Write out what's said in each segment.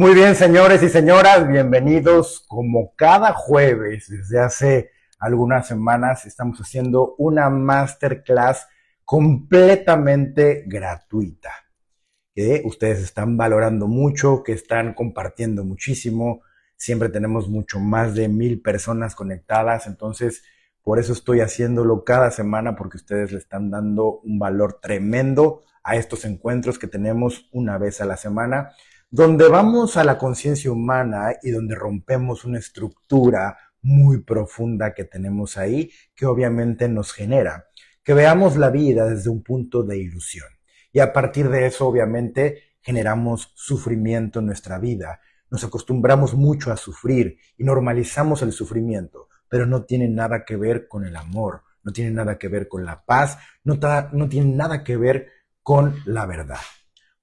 Muy bien, señores y señoras, bienvenidos como cada jueves desde hace algunas semanas. Estamos haciendo una masterclass completamente gratuita que ustedes están valorando mucho, que están compartiendo muchísimo. Siempre tenemos mucho más de mil personas conectadas, entonces por eso estoy haciéndolo cada semana porque ustedes le están dando un valor tremendo a estos encuentros que tenemos una vez a la semana donde vamos a la conciencia humana y donde rompemos una estructura muy profunda que tenemos ahí, que obviamente nos genera que veamos la vida desde un punto de ilusión. Y a partir de eso, obviamente, generamos sufrimiento en nuestra vida. Nos acostumbramos mucho a sufrir y normalizamos el sufrimiento, pero no tiene nada que ver con el amor, no tiene nada que ver con la paz, no, no tiene nada que ver con la verdad.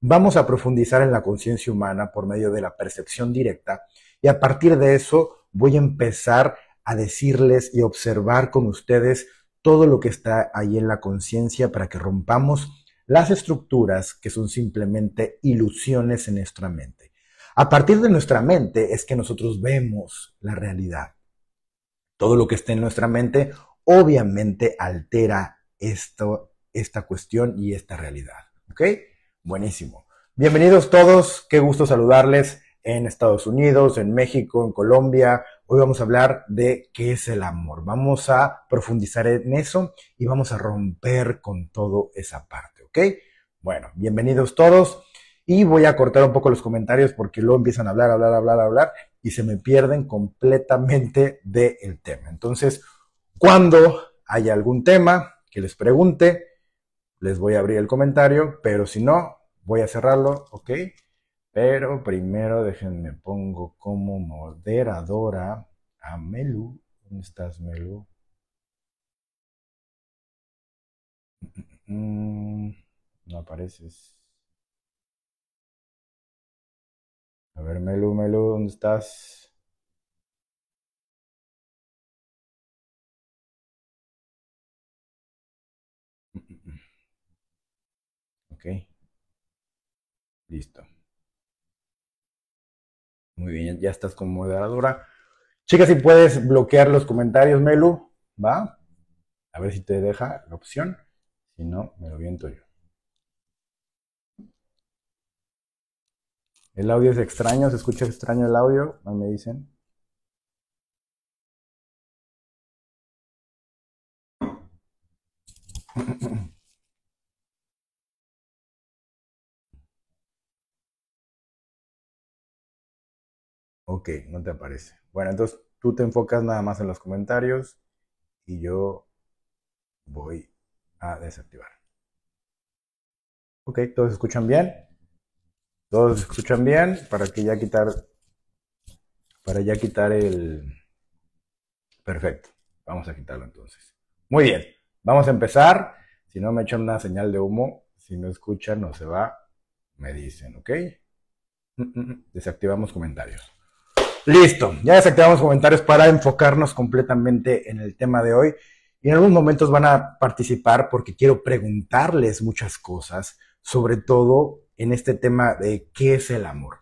Vamos a profundizar en la conciencia humana por medio de la percepción directa y a partir de eso voy a empezar a decirles y observar con ustedes todo lo que está ahí en la conciencia para que rompamos las estructuras que son simplemente ilusiones en nuestra mente. A partir de nuestra mente es que nosotros vemos la realidad. Todo lo que está en nuestra mente obviamente altera esto, esta cuestión y esta realidad. ¿Ok? Buenísimo. Bienvenidos todos, qué gusto saludarles en Estados Unidos, en México, en Colombia. Hoy vamos a hablar de qué es el amor. Vamos a profundizar en eso y vamos a romper con todo esa parte, ¿ok? Bueno, bienvenidos todos y voy a cortar un poco los comentarios porque luego empiezan a hablar, hablar, hablar, hablar y se me pierden completamente del tema. Entonces, cuando haya algún tema que les pregunte, les voy a abrir el comentario, pero si no, voy a cerrarlo, ¿ok? Pero primero déjenme pongo como moderadora a Melu. ¿Dónde estás, Melu? Mm, no apareces. A ver, Melu, Melu, ¿dónde estás? Listo. Muy bien, ya estás con moderadora. Chicas, si puedes bloquear los comentarios, Melu, ¿va? A ver si te deja la opción. Si no, me lo viento yo. El audio es extraño, se escucha extraño el audio, me dicen. Ok, no te aparece. Bueno, entonces tú te enfocas nada más en los comentarios y yo voy a desactivar. Ok, todos escuchan bien. Todos escuchan bien para que ya quitar para ya quitar el perfecto. Vamos a quitarlo entonces. Muy bien, vamos a empezar. Si no me echan una señal de humo, si no escuchan no se va, me dicen, ¿ok? Mm, mm, mm, desactivamos comentarios. Listo, ya desactivamos comentarios para enfocarnos completamente en el tema de hoy. Y en algunos momentos van a participar porque quiero preguntarles muchas cosas, sobre todo en este tema de qué es el amor.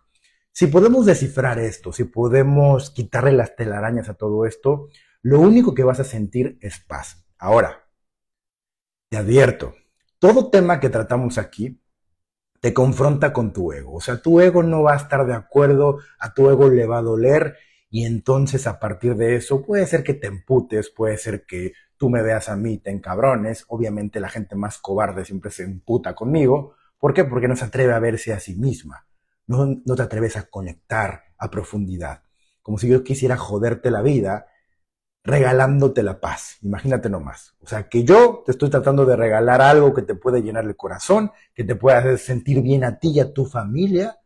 Si podemos descifrar esto, si podemos quitarle las telarañas a todo esto, lo único que vas a sentir es paz. Ahora, te advierto, todo tema que tratamos aquí te confronta con tu ego. O sea, tu ego no va a estar de acuerdo, a tu ego le va a doler y entonces a partir de eso puede ser que te emputes, puede ser que tú me veas a mí, te encabrones. Obviamente la gente más cobarde siempre se emputa conmigo. ¿Por qué? Porque no se atreve a verse a sí misma. No, no te atreves a conectar a profundidad. Como si yo quisiera joderte la vida regalándote la paz. Imagínate nomás. O sea, que yo te estoy tratando de regalar algo que te puede llenar el corazón, que te pueda hacer sentir bien a ti y a tu familia,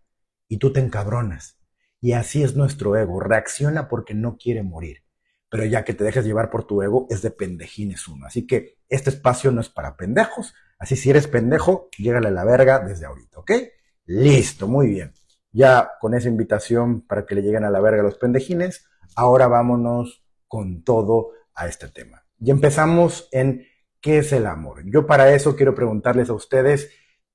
y tú te encabronas. Y así es nuestro ego. Reacciona porque no quiere morir. Pero ya que te dejes llevar por tu ego, es de pendejines uno. Así que este espacio no es para pendejos. Así si eres pendejo, llégale a la verga desde ahorita, ¿ok? Listo, muy bien. Ya con esa invitación para que le lleguen a la verga los pendejines, ahora vámonos con todo a este tema. Y empezamos en qué es el amor. Yo para eso quiero preguntarles a ustedes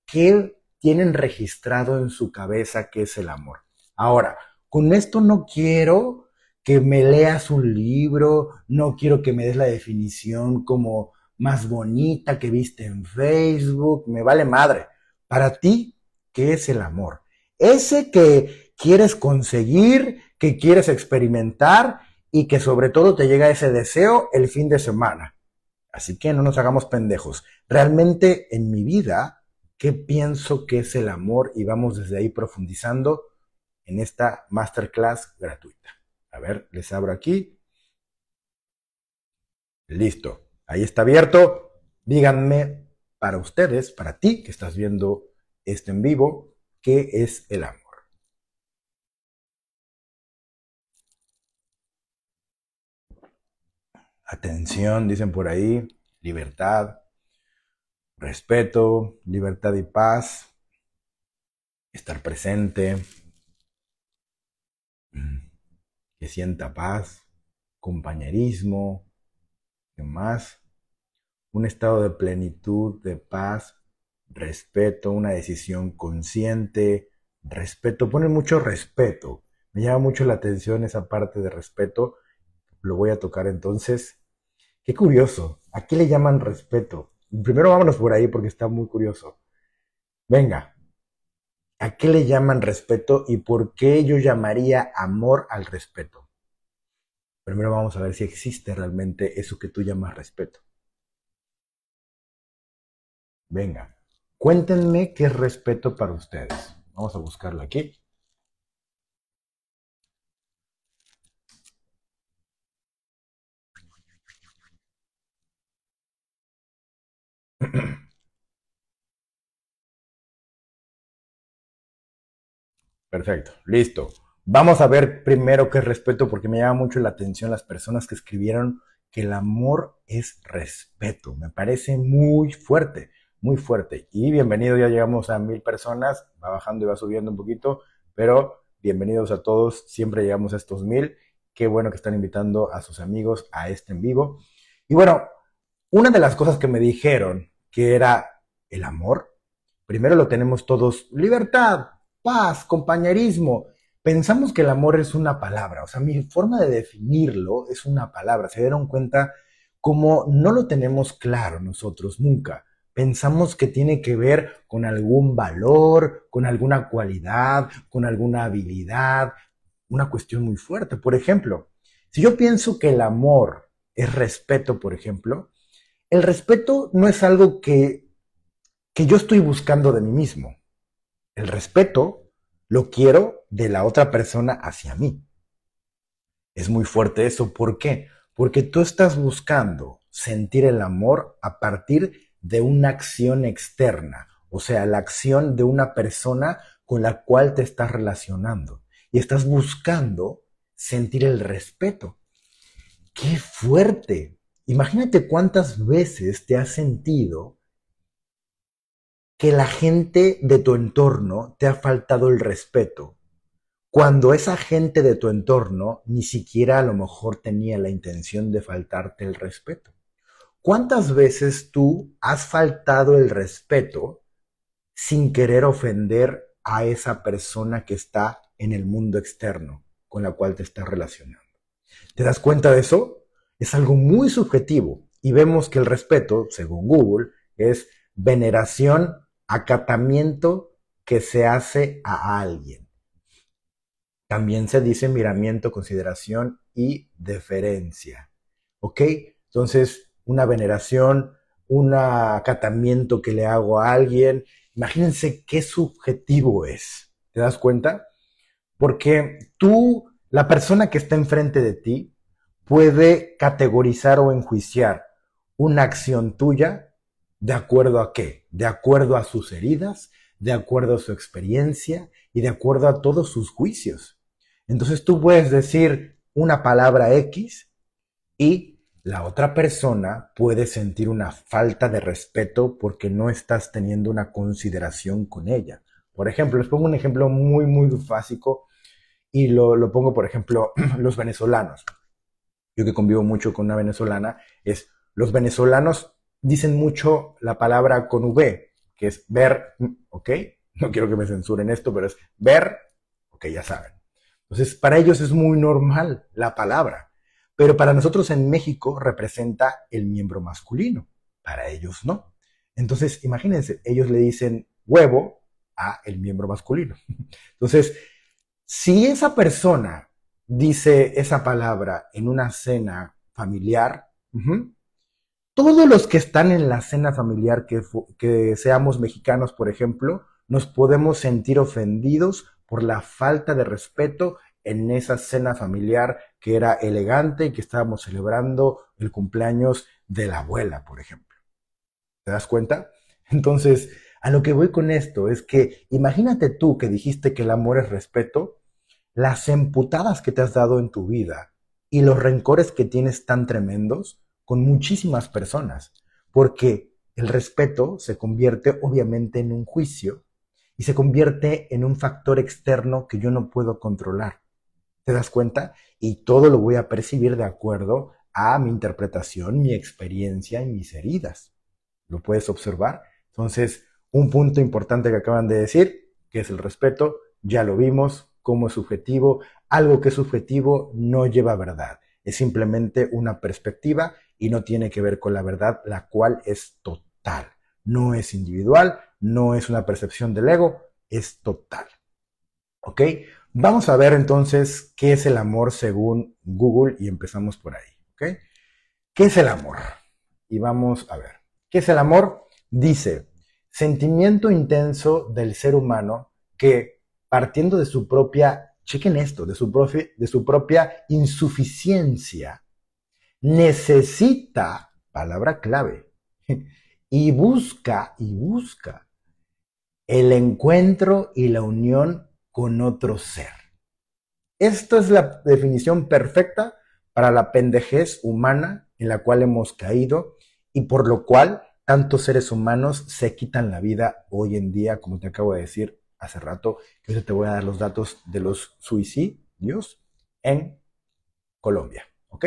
qué tienen registrado en su cabeza qué es el amor. Ahora, con esto no quiero que me leas un libro, no quiero que me des la definición como más bonita que viste en Facebook, me vale madre. Para ti, ¿qué es el amor? Ese que quieres conseguir, que quieres experimentar y que sobre todo te llega ese deseo el fin de semana. Así que no nos hagamos pendejos. Realmente en mi vida, ¿qué pienso que es el amor? Y vamos desde ahí profundizando en esta masterclass gratuita. A ver, les abro aquí. Listo. Ahí está abierto. Díganme para ustedes, para ti que estás viendo esto en vivo, qué es el amor. atención, dicen por ahí, libertad, respeto, libertad y paz, estar presente, mm, que sienta paz, compañerismo, ¿qué más? Un estado de plenitud, de paz, respeto, una decisión consciente, respeto, ponen mucho respeto. Me llama mucho la atención esa parte de respeto. Lo voy a tocar entonces Qué curioso. ¿A qué le llaman respeto? Primero vámonos por ahí porque está muy curioso. Venga, ¿a qué le llaman respeto y por qué yo llamaría amor al respeto? Primero vamos a ver si existe realmente eso que tú llamas respeto. Venga, cuéntenme qué es respeto para ustedes. Vamos a buscarlo aquí. Perfecto, listo. Vamos a ver primero qué respeto, porque me llama mucho la atención las personas que escribieron que el amor es respeto. Me parece muy fuerte, muy fuerte. Y bienvenido, ya llegamos a mil personas, va bajando y va subiendo un poquito, pero bienvenidos a todos, siempre llegamos a estos mil. Qué bueno que están invitando a sus amigos a este en vivo. Y bueno, una de las cosas que me dijeron que era el amor, primero lo tenemos todos, libertad, paz, compañerismo. Pensamos que el amor es una palabra, o sea, mi forma de definirlo es una palabra. Se dieron cuenta como no lo tenemos claro nosotros nunca. Pensamos que tiene que ver con algún valor, con alguna cualidad, con alguna habilidad, una cuestión muy fuerte. Por ejemplo, si yo pienso que el amor es respeto, por ejemplo, el respeto no es algo que, que yo estoy buscando de mí mismo. El respeto lo quiero de la otra persona hacia mí. Es muy fuerte eso. ¿Por qué? Porque tú estás buscando sentir el amor a partir de una acción externa, o sea, la acción de una persona con la cual te estás relacionando. Y estás buscando sentir el respeto. ¡Qué fuerte! Imagínate cuántas veces te has sentido que la gente de tu entorno te ha faltado el respeto, cuando esa gente de tu entorno ni siquiera a lo mejor tenía la intención de faltarte el respeto. ¿Cuántas veces tú has faltado el respeto sin querer ofender a esa persona que está en el mundo externo con la cual te estás relacionando? ¿Te das cuenta de eso? Es algo muy subjetivo y vemos que el respeto, según Google, es veneración acatamiento que se hace a alguien. También se dice miramiento, consideración y deferencia. ¿Ok? Entonces, una veneración, un acatamiento que le hago a alguien. Imagínense qué subjetivo es. ¿Te das cuenta? Porque tú, la persona que está enfrente de ti, puede categorizar o enjuiciar una acción tuya ¿De acuerdo a qué? De acuerdo a sus heridas, de acuerdo a su experiencia y de acuerdo a todos sus juicios. Entonces tú puedes decir una palabra X y la otra persona puede sentir una falta de respeto porque no estás teniendo una consideración con ella. Por ejemplo, les pongo un ejemplo muy, muy básico y lo, lo pongo, por ejemplo, los venezolanos. Yo que convivo mucho con una venezolana, es los venezolanos dicen mucho la palabra con V, que es ver, ¿ok? No quiero que me censuren esto, pero es ver, ok, ya saben. Entonces, para ellos es muy normal la palabra, pero para nosotros en México representa el miembro masculino, para ellos no. Entonces, imagínense, ellos le dicen huevo a el miembro masculino. Entonces, si esa persona dice esa palabra en una cena familiar, todos los que están en la cena familiar, que, seamos mexicanos, por ejemplo, nos podemos sentir ofendidos por la falta de respeto en esa cena familiar que era elegante y que estábamos celebrando el cumpleaños de la abuela, por ejemplo. ¿Te das cuenta? Entonces, a lo que voy con esto es que imagínate tú que dijiste que el amor es respeto, las emputadas que te has dado en tu vida y los rencores que tienes tan tremendos, con muchísimas personas, porque el respeto se convierte obviamente en un juicio y se convierte en un factor externo que yo no puedo controlar. ¿Te das cuenta? Y todo lo voy a percibir de acuerdo a mi interpretación, mi experiencia y mis heridas. ¿Lo puedes observar? Entonces, un punto importante que acaban de decir, que es el respeto, ya lo vimos, como subjetivo, algo que es subjetivo no lleva verdad, es simplemente una perspectiva y no tiene que ver con la verdad, la cual es total. No es individual, no es una percepción del ego, es total. ¿Ok? Vamos a ver entonces qué es el amor según Google y empezamos por ahí. ¿Ok? ¿Qué es el amor? Y vamos a ver. ¿Qué es el amor? Dice, sentimiento intenso del ser humano que partiendo de su propia, chequen esto, de su, de su propia insuficiencia, necesita, palabra clave, y busca y busca el encuentro y la unión con otro ser. Esto es la definición perfecta para la pendejez humana en la cual hemos caído y por lo cual tantos seres humanos se quitan la vida hoy en día, como te acabo de decir hace rato, que yo te voy a dar los datos de los suicidios en Colombia, ¿ok?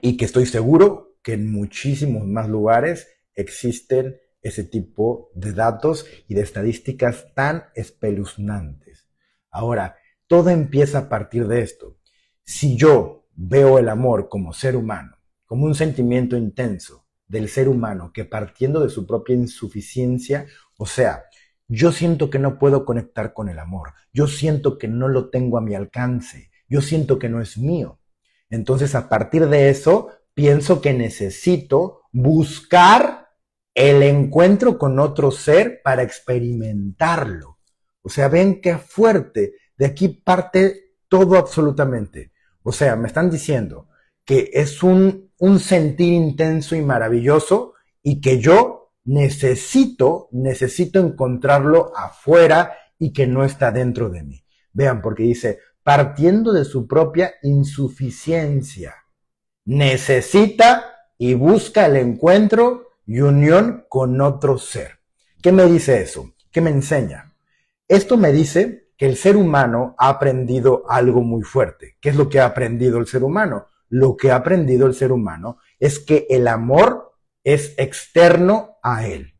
y que estoy seguro que en muchísimos más lugares existen ese tipo de datos y de estadísticas tan espeluznantes. Ahora, todo empieza a partir de esto. Si yo veo el amor como ser humano, como un sentimiento intenso del ser humano que partiendo de su propia insuficiencia, o sea, yo siento que no puedo conectar con el amor, yo siento que no lo tengo a mi alcance, yo siento que no es mío, entonces, a partir de eso, pienso que necesito buscar el encuentro con otro ser para experimentarlo. O sea, ven qué fuerte. De aquí parte todo absolutamente. O sea, me están diciendo que es un, un sentir intenso y maravilloso y que yo necesito, necesito encontrarlo afuera y que no está dentro de mí. Vean, porque dice, partiendo de su propia insuficiencia. Necesita y busca el encuentro y unión con otro ser. ¿Qué me dice eso? ¿Qué me enseña? Esto me dice que el ser humano ha aprendido algo muy fuerte. ¿Qué es lo que ha aprendido el ser humano? Lo que ha aprendido el ser humano es que el amor es externo a él,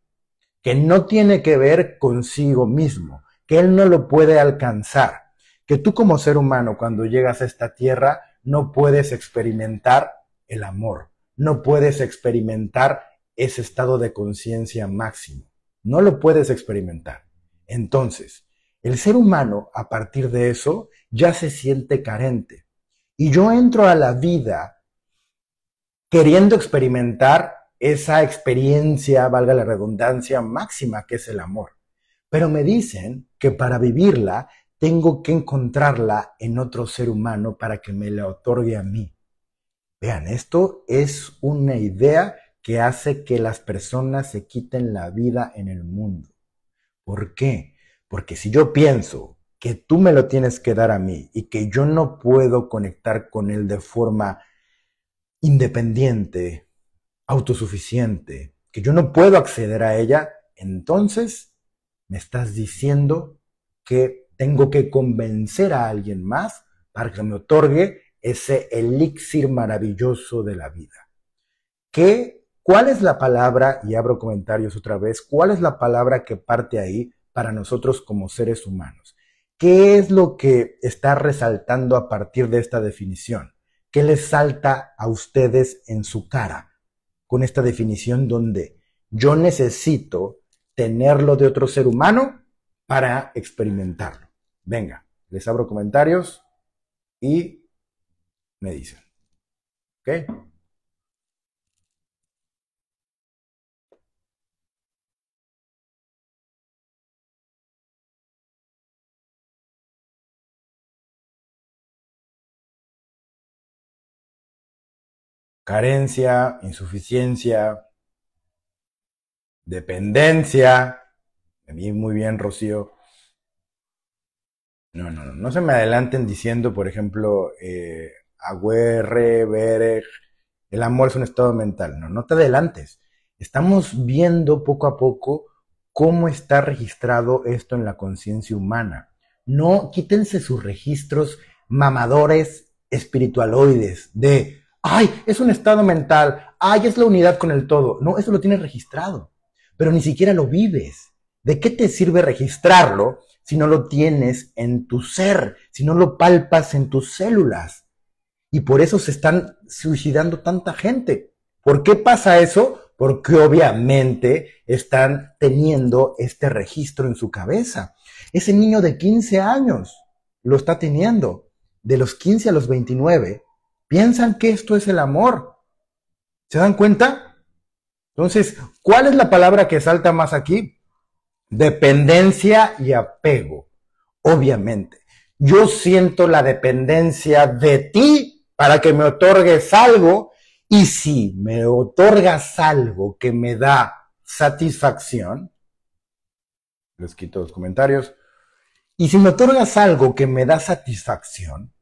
que no tiene que ver consigo mismo, que él no lo puede alcanzar, que tú como ser humano cuando llegas a esta tierra no puedes experimentar el amor, no puedes experimentar ese estado de conciencia máximo, no lo puedes experimentar. Entonces, el ser humano a partir de eso ya se siente carente. Y yo entro a la vida queriendo experimentar esa experiencia, valga la redundancia, máxima que es el amor. Pero me dicen que para vivirla tengo que encontrarla en otro ser humano para que me la otorgue a mí. Vean, esto es una idea que hace que las personas se quiten la vida en el mundo. ¿Por qué? Porque si yo pienso que tú me lo tienes que dar a mí y que yo no puedo conectar con él de forma independiente, autosuficiente, que yo no puedo acceder a ella, entonces me estás diciendo que tengo que convencer a alguien más para que me otorgue ese elixir maravilloso de la vida. ¿Qué, ¿Cuál es la palabra, y abro comentarios otra vez, cuál es la palabra que parte ahí para nosotros como seres humanos? ¿Qué es lo que está resaltando a partir de esta definición? ¿Qué les salta a ustedes en su cara con esta definición donde yo necesito tenerlo de otro ser humano para experimentarlo? Venga, les abro comentarios y me dicen. ¿Ok? carencia, insuficiencia, dependencia. A mí muy bien, Rocío. No, no, no, no se me adelanten diciendo, por ejemplo, eh, Agüerre, el amor es un estado mental. No, no te adelantes. Estamos viendo poco a poco cómo está registrado esto en la conciencia humana. No quítense sus registros mamadores espiritualoides de, ay, es un estado mental, ay, es la unidad con el todo. No, eso lo tienes registrado, pero ni siquiera lo vives. ¿De qué te sirve registrarlo si no lo tienes en tu ser, si no lo palpas en tus células. Y por eso se están suicidando tanta gente. ¿Por qué pasa eso? Porque obviamente están teniendo este registro en su cabeza. Ese niño de 15 años lo está teniendo. De los 15 a los 29, piensan que esto es el amor. ¿Se dan cuenta? Entonces, ¿cuál es la palabra que salta más aquí? Dependencia y apego, obviamente. Yo siento la dependencia de ti para que me otorgues algo y si me otorgas algo que me da satisfacción, les quito los comentarios, y si me otorgas algo que me da satisfacción,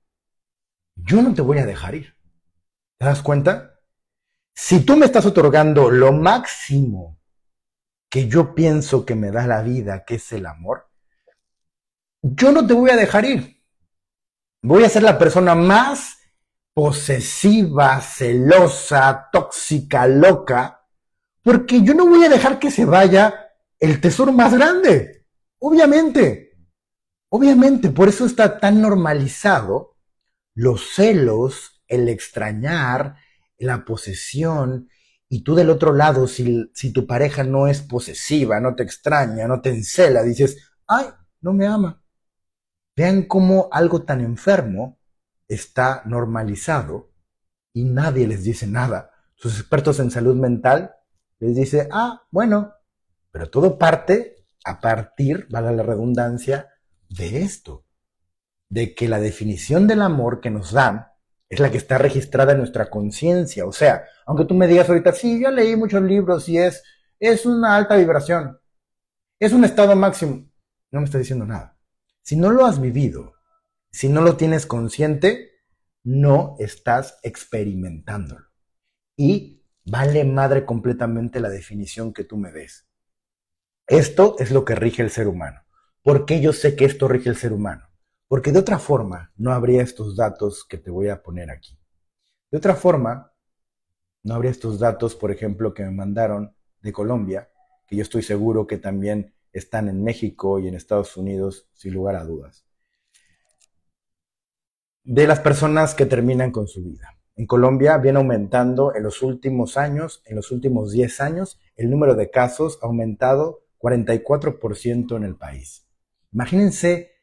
yo no te voy a dejar ir. ¿Te das cuenta? Si tú me estás otorgando lo máximo que yo pienso que me da la vida, que es el amor, yo no te voy a dejar ir. Voy a ser la persona más posesiva, celosa, tóxica, loca, porque yo no voy a dejar que se vaya el tesoro más grande. Obviamente, obviamente, por eso está tan normalizado los celos, el extrañar, la posesión, y tú del otro lado, si, tu pareja no es posesiva, no te extraña, no te encela, dices, ay, no me ama. Vean cómo algo tan enfermo está normalizado y nadie les dice nada. Sus expertos en salud mental les dice, ah, bueno, pero todo parte a partir, valga la redundancia, de esto, de que la definición del amor que nos dan es la que está registrada en nuestra conciencia. O sea, aunque tú me digas ahorita, sí, yo leí muchos libros y es, es una alta vibración, es un estado máximo, no me está diciendo nada. Si no lo has vivido, si no lo tienes consciente, no estás experimentándolo. Y vale madre completamente la definición que tú me des. Esto es lo que rige el ser humano. ¿Por qué yo sé que esto rige el ser humano? Porque de otra forma no habría estos datos que te voy a poner aquí. De otra forma, no habría estos datos, por ejemplo, que me mandaron de Colombia, que yo estoy seguro que también están en México y en Estados Unidos, sin lugar a dudas. De las personas que terminan con su vida. En Colombia viene aumentando en los últimos años, en los últimos 10 años, el número de casos ha aumentado 44% en el país. Imagínense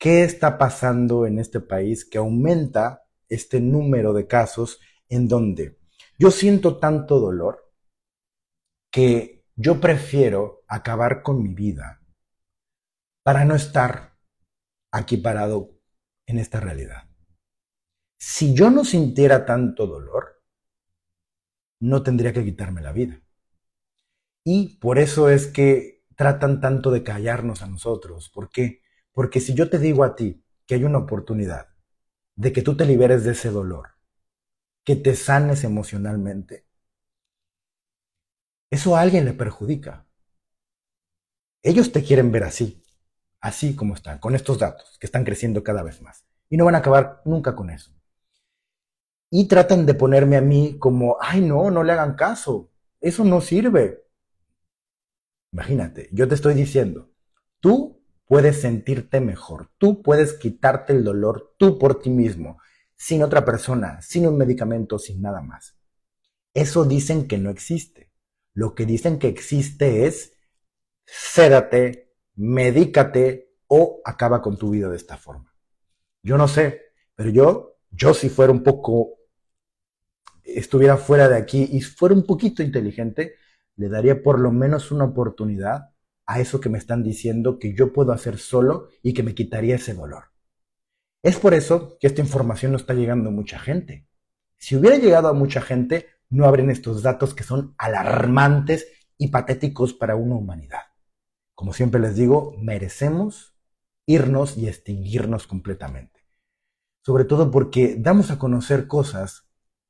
¿Qué está pasando en este país que aumenta este número de casos en donde yo siento tanto dolor que yo prefiero acabar con mi vida para no estar aquí parado en esta realidad? Si yo no sintiera tanto dolor, no tendría que quitarme la vida. Y por eso es que tratan tanto de callarnos a nosotros. ¿Por qué? Porque si yo te digo a ti que hay una oportunidad de que tú te liberes de ese dolor, que te sanes emocionalmente, eso a alguien le perjudica. Ellos te quieren ver así, así como están, con estos datos que están creciendo cada vez más. Y no van a acabar nunca con eso. Y tratan de ponerme a mí como, ay no, no le hagan caso, eso no sirve. Imagínate, yo te estoy diciendo, tú puedes sentirte mejor, tú puedes quitarte el dolor tú por ti mismo, sin otra persona, sin un medicamento, sin nada más. Eso dicen que no existe. Lo que dicen que existe es cédate, medícate o acaba con tu vida de esta forma. Yo no sé, pero yo, yo si fuera un poco, estuviera fuera de aquí y fuera un poquito inteligente, le daría por lo menos una oportunidad a eso que me están diciendo que yo puedo hacer solo y que me quitaría ese dolor. Es por eso que esta información no está llegando a mucha gente. Si hubiera llegado a mucha gente, no habrían estos datos que son alarmantes y patéticos para una humanidad. Como siempre les digo, merecemos irnos y extinguirnos completamente. Sobre todo porque damos a conocer cosas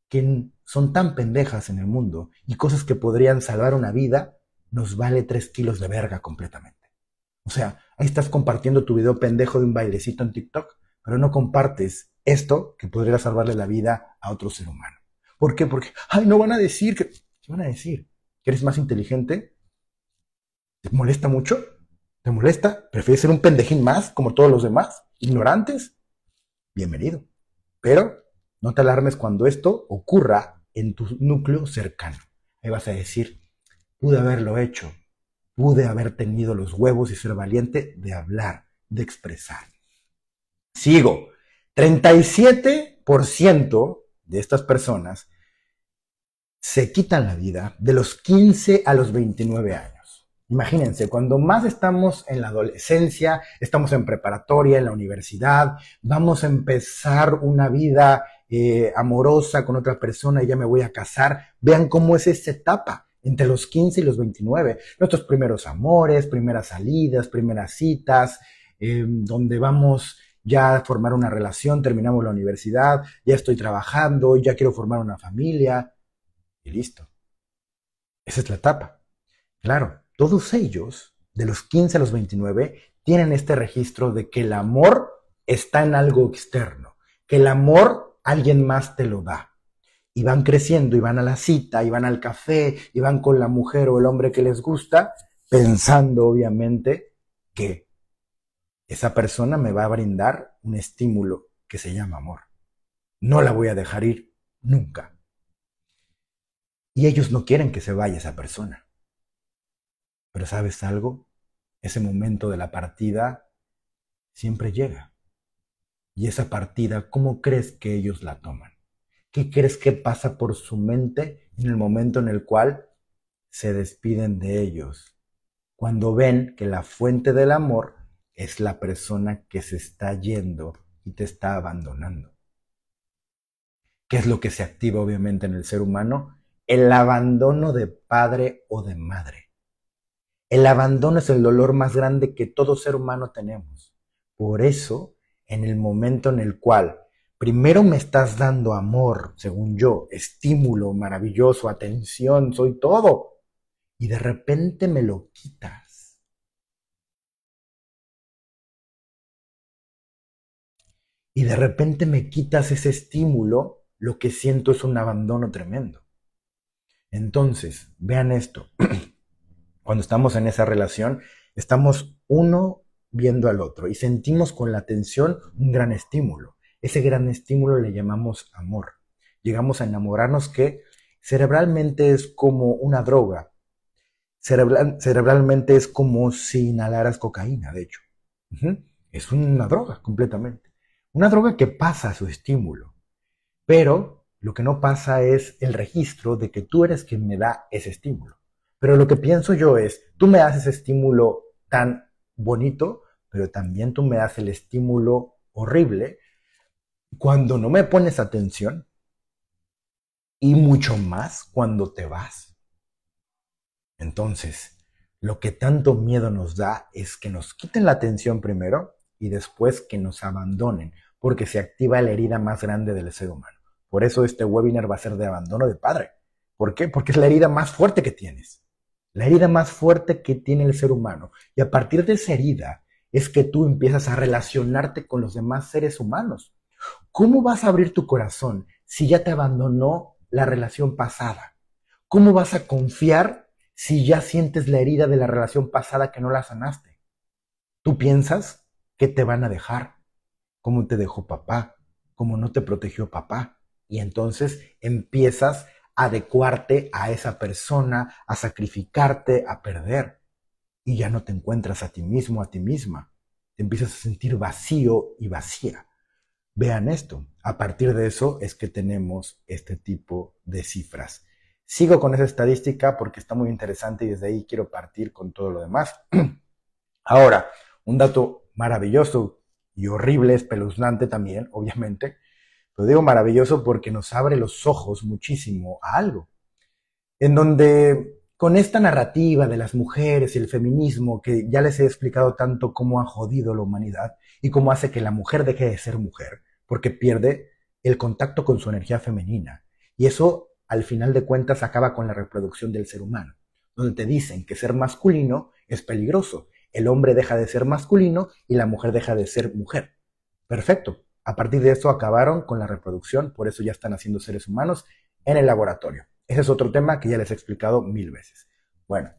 que son tan pendejas en el mundo y cosas que podrían salvar una vida nos vale tres kilos de verga completamente. O sea, ahí estás compartiendo tu video pendejo de un bailecito en TikTok, pero no compartes esto que podría salvarle la vida a otro ser humano. ¿Por qué? Porque, ay, no van a decir que... ¿Qué van a decir? ¿Que eres más inteligente? ¿Te molesta mucho? ¿Te molesta? ¿Prefieres ser un pendejín más como todos los demás? ¿Ignorantes? Bienvenido. Pero no te alarmes cuando esto ocurra en tu núcleo cercano. Ahí vas a decir, Pude haberlo hecho. Pude haber tenido los huevos y ser valiente de hablar, de expresar. Sigo. 37% de estas personas se quitan la vida de los 15 a los 29 años. Imagínense, cuando más estamos en la adolescencia, estamos en preparatoria, en la universidad, vamos a empezar una vida eh, amorosa con otra persona, y ya me voy a casar, vean cómo es esta etapa entre los 15 y los 29, nuestros primeros amores, primeras salidas, primeras citas, em, donde vamos ya a formar una relación, terminamos la universidad, ya estoy trabajando, ya quiero formar una familia y listo. Esa es la etapa. Claro, todos ellos, de los 15 a los 29, tienen este registro de que el amor está en algo externo, que el amor alguien más te lo da y van creciendo y van a la cita y van al café y van con la mujer o el hombre que les gusta, pensando obviamente que esa persona me va a brindar un estímulo que se llama amor. No la voy a dejar ir nunca. Y ellos no quieren que se vaya esa persona. Pero sabes algo, ese momento de la partida siempre llega. Y esa partida, ¿cómo crees que ellos la toman? ¿Qué crees que pasa por su mente en el momento en el cual se despiden de ellos? Cuando ven que la fuente del amor es la persona que se está yendo y te está abandonando. ¿Qué es lo que se activa obviamente en el ser humano? El abandono de padre o de madre. El abandono es el dolor más grande que todo ser humano tenemos. Por eso, en el momento en el cual Primero me estás dando amor, según yo, estímulo maravilloso, atención, soy todo. Y de repente me lo quitas. Y de repente me quitas ese estímulo, lo que siento es un abandono tremendo. Entonces, vean esto. Cuando estamos en esa relación, estamos uno viendo al otro y sentimos con la atención un gran estímulo. Ese gran estímulo le llamamos amor. Llegamos a enamorarnos que cerebralmente es como una droga. cerebralmente es como si inhalaras cocaína, de hecho. Es una droga completamente. Una droga que pasa su estímulo. Pero lo que no pasa es el registro de que tú eres quien me da ese estímulo. Pero lo que pienso yo es, tú me das ese estímulo tan bonito, pero también tú me das el estímulo horrible cuando no me pones atención y mucho más cuando te vas. Entonces, lo que tanto miedo nos da es que nos quiten la atención primero y después que nos abandonen, porque se activa la herida más grande del ser humano. Por eso este webinar va a ser de abandono de padre. ¿Por qué? Porque es la herida más fuerte que tienes. La herida más fuerte que tiene el ser humano. Y a partir de esa herida es que tú empiezas a relacionarte con los demás seres humanos. ¿Cómo vas a abrir tu corazón si ya te abandonó la relación pasada? ¿Cómo vas a confiar si ya sientes la herida de la relación pasada que no la sanaste? Tú piensas que te van a dejar, ¿Cómo te dejó papá, ¿Cómo no te protegió papá. Y entonces empiezas a adecuarte a esa persona, a sacrificarte, a perder. Y ya no te encuentras a ti mismo, a ti misma. Te empiezas a sentir vacío y vacía. Vean esto. A partir de eso es que tenemos este tipo de cifras. Sigo con esa estadística porque está muy interesante y desde ahí quiero partir con todo lo demás. Ahora, un dato maravilloso y horrible, espeluznante también, obviamente. Lo digo maravilloso porque nos abre los ojos muchísimo a algo. En donde con esta narrativa de las mujeres y el feminismo que ya les he explicado tanto cómo ha jodido la humanidad y cómo hace que la mujer deje de ser mujer, porque pierde el contacto con su energía femenina. Y eso, al final de cuentas, acaba con la reproducción del ser humano, donde te dicen que ser masculino es peligroso. El hombre deja de ser masculino y la mujer deja de ser mujer. Perfecto. A partir de eso acabaron con la reproducción, por eso ya están haciendo seres humanos en el laboratorio. Ese es otro tema que ya les he explicado mil veces. Bueno,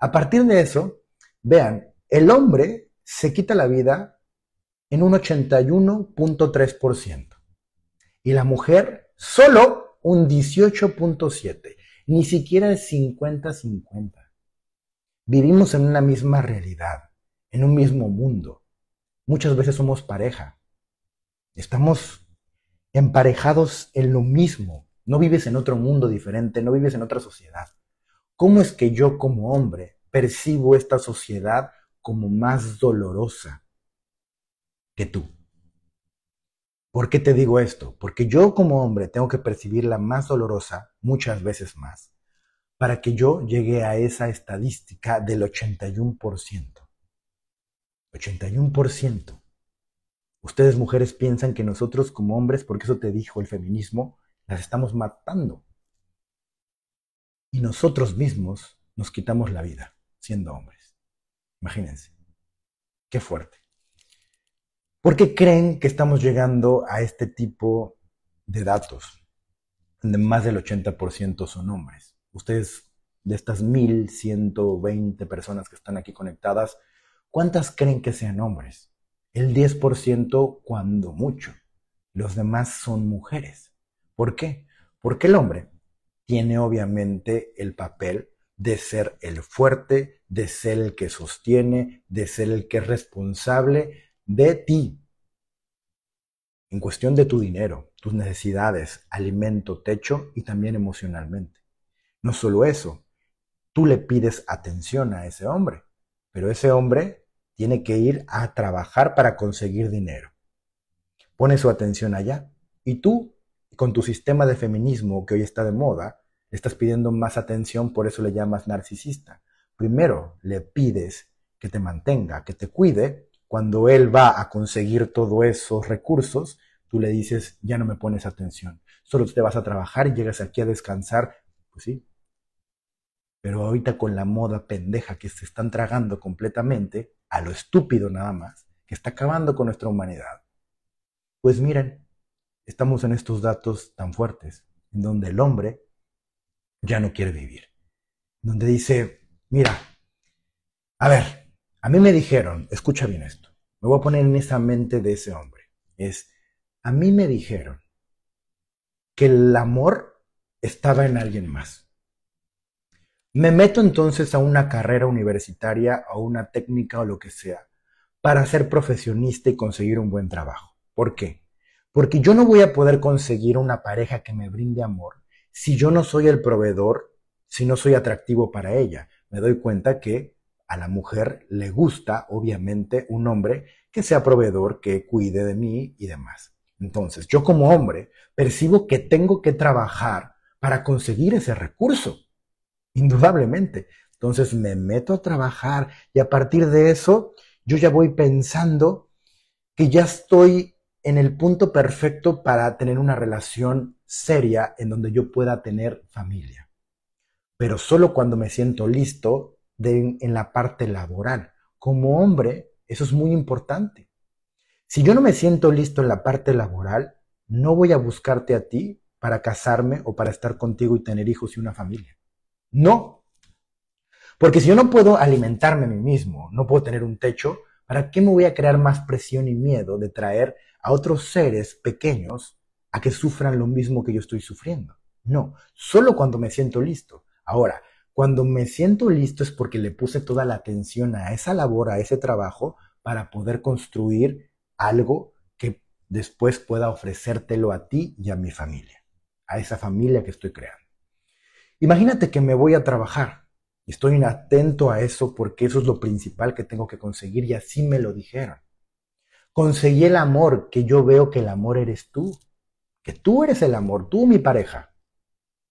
a partir de eso, vean, el hombre se quita la vida en un 81.3% y la mujer solo un 18.7%, ni siquiera el 50-50. Vivimos en una misma realidad, en un mismo mundo. Muchas veces somos pareja. Estamos emparejados en lo mismo. No vives en otro mundo diferente, no vives en otra sociedad. ¿Cómo es que yo como hombre percibo esta sociedad como más dolorosa que tú? ¿Por qué te digo esto? Porque yo como hombre tengo que percibirla más dolorosa muchas veces más para que yo llegue a esa estadística del 81%. 81%. Ustedes mujeres piensan que nosotros como hombres, porque eso te dijo el feminismo, las estamos matando. Y nosotros mismos nos quitamos la vida siendo hombres. Imagínense. Qué fuerte. ¿Por qué creen que estamos llegando a este tipo de datos? Donde más del 80% son hombres. Ustedes, de estas 1.120 personas que están aquí conectadas, ¿cuántas creen que sean hombres? El 10% cuando mucho. Los demás son mujeres. ¿Por qué? Porque el hombre tiene obviamente el papel de ser el fuerte, de ser el que sostiene, de ser el que es responsable de ti. En cuestión de tu dinero, tus necesidades, alimento, techo y también emocionalmente. No solo eso, tú le pides atención a ese hombre, pero ese hombre tiene que ir a trabajar para conseguir dinero. Pone su atención allá y tú con tu sistema de feminismo que hoy está de moda, estás pidiendo más atención, por eso le llamas narcisista. Primero le pides que te mantenga, que te cuide. Cuando él va a conseguir todos esos recursos, tú le dices, ya no me pones atención, solo te vas a trabajar y llegas aquí a descansar. Pues sí. Pero ahorita con la moda pendeja que se están tragando completamente, a lo estúpido nada más, que está acabando con nuestra humanidad. Pues miren, estamos en estos datos tan fuertes, en donde el hombre ya no quiere vivir. Donde dice, mira, a ver, a mí me dijeron, escucha bien esto, me voy a poner en esa mente de ese hombre, es, a mí me dijeron que el amor estaba en alguien más. Me meto entonces a una carrera universitaria o una técnica o lo que sea para ser profesionista y conseguir un buen trabajo. ¿Por qué? Porque yo no voy a poder conseguir una pareja que me brinde amor si yo no soy el proveedor, si no soy atractivo para ella. Me doy cuenta que a la mujer le gusta, obviamente, un hombre que sea proveedor, que cuide de mí y demás. Entonces, yo como hombre percibo que tengo que trabajar para conseguir ese recurso, indudablemente. Entonces, me meto a trabajar y a partir de eso, yo ya voy pensando que ya estoy en el punto perfecto para tener una relación seria en donde yo pueda tener familia. Pero solo cuando me siento listo en la parte laboral. Como hombre, eso es muy importante. Si yo no me siento listo en la parte laboral, no voy a buscarte a ti para casarme o para estar contigo y tener hijos y una familia. No. Porque si yo no puedo alimentarme a mí mismo, no puedo tener un techo, ¿para qué me voy a crear más presión y miedo de traer a otros seres pequeños a que sufran lo mismo que yo estoy sufriendo. No, solo cuando me siento listo. Ahora, cuando me siento listo es porque le puse toda la atención a esa labor, a ese trabajo, para poder construir algo que después pueda ofrecértelo a ti y a mi familia, a esa familia que estoy creando. Imagínate que me voy a trabajar y estoy atento a eso porque eso es lo principal que tengo que conseguir y así me lo dijeron. Conseguí el amor, que yo veo que el amor eres tú, que tú eres el amor, tú mi pareja.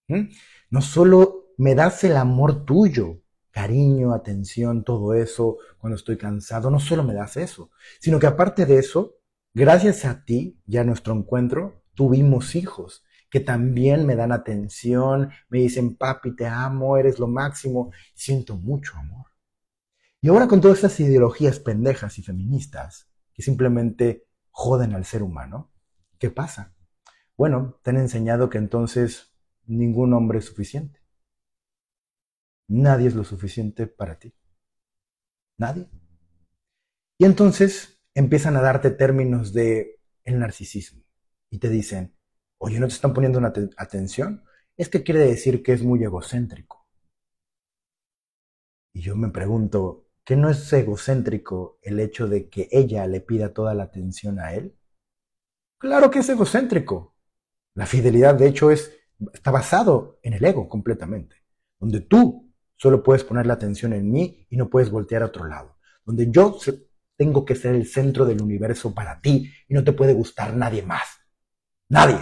¿Mm? No solo me das el amor tuyo, cariño, atención, todo eso, cuando estoy cansado, no solo me das eso, sino que aparte de eso, gracias a ti y a nuestro encuentro, tuvimos hijos que también me dan atención, me dicen, papi, te amo, eres lo máximo, siento mucho amor. Y ahora con todas estas ideologías pendejas y feministas, que simplemente joden al ser humano. ¿Qué pasa? Bueno, te han enseñado que entonces ningún hombre es suficiente. Nadie es lo suficiente para ti. Nadie. Y entonces empiezan a darte términos de el narcisismo y te dicen, oye, ¿no te están poniendo una atención? Es que quiere decir que es muy egocéntrico. Y yo me pregunto, que no es egocéntrico el hecho de que ella le pida toda la atención a él? Claro que es egocéntrico. La fidelidad, de hecho, es, está basado en el ego completamente, donde tú solo puedes poner la atención en mí y no puedes voltear a otro lado, donde yo tengo que ser el centro del universo para ti y no te puede gustar nadie más. Nadie.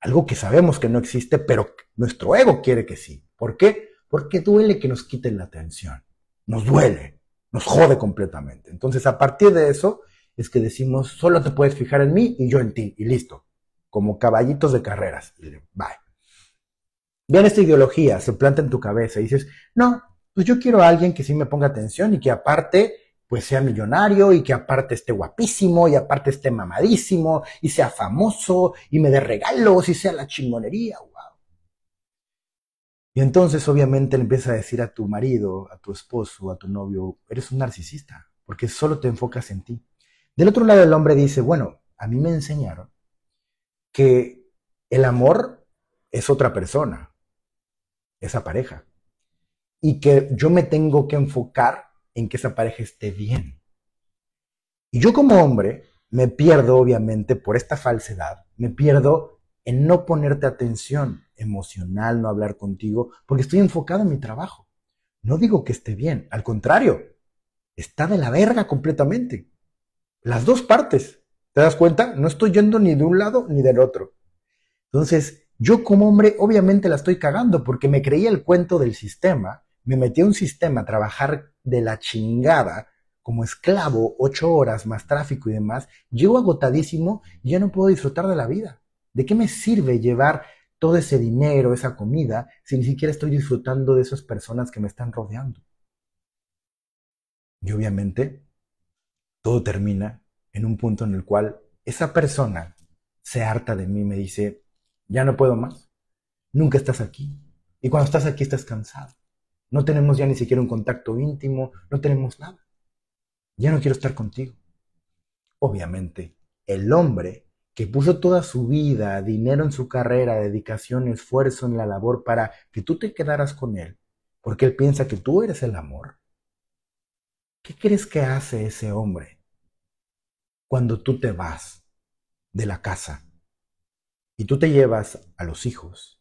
Algo que sabemos que no existe, pero nuestro ego quiere que sí. ¿Por qué? Porque duele que nos quiten la atención nos duele, nos jode completamente. Entonces, a partir de eso, es que decimos, solo te puedes fijar en mí y yo en ti, y listo, como caballitos de carreras, bye. Bien, esta ideología se planta en tu cabeza y dices, no, pues yo quiero a alguien que sí me ponga atención y que aparte pues sea millonario y que aparte esté guapísimo y aparte esté mamadísimo y sea famoso y me dé regalos y sea la chingonería. Y entonces obviamente le empieza a decir a tu marido, a tu esposo, a tu novio, eres un narcisista, porque solo te enfocas en ti. Del otro lado el hombre dice, bueno, a mí me enseñaron que el amor es otra persona, esa pareja, y que yo me tengo que enfocar en que esa pareja esté bien. Y yo como hombre me pierdo obviamente por esta falsedad, me pierdo en no ponerte atención emocional no hablar contigo, porque estoy enfocado en mi trabajo. No digo que esté bien, al contrario, está de la verga completamente. Las dos partes, ¿te das cuenta? No estoy yendo ni de un lado ni del otro. Entonces, yo como hombre obviamente la estoy cagando porque me creía el cuento del sistema, me metí a un sistema a trabajar de la chingada como esclavo, ocho horas más tráfico y demás, llego agotadísimo y ya no puedo disfrutar de la vida. ¿De qué me sirve llevar todo ese dinero, esa comida, si ni siquiera estoy disfrutando de esas personas que me están rodeando? Y obviamente, todo termina en un punto en el cual esa persona se harta de mí, me dice, ya no puedo más, nunca estás aquí. Y cuando estás aquí estás cansado. No tenemos ya ni siquiera un contacto íntimo, no tenemos nada. Ya no quiero estar contigo. Obviamente, el hombre que puso toda su vida, dinero en su carrera, dedicación, esfuerzo en la labor para que tú te quedaras con él, porque él piensa que tú eres el amor. ¿Qué crees que hace ese hombre cuando tú te vas de la casa y tú te llevas a los hijos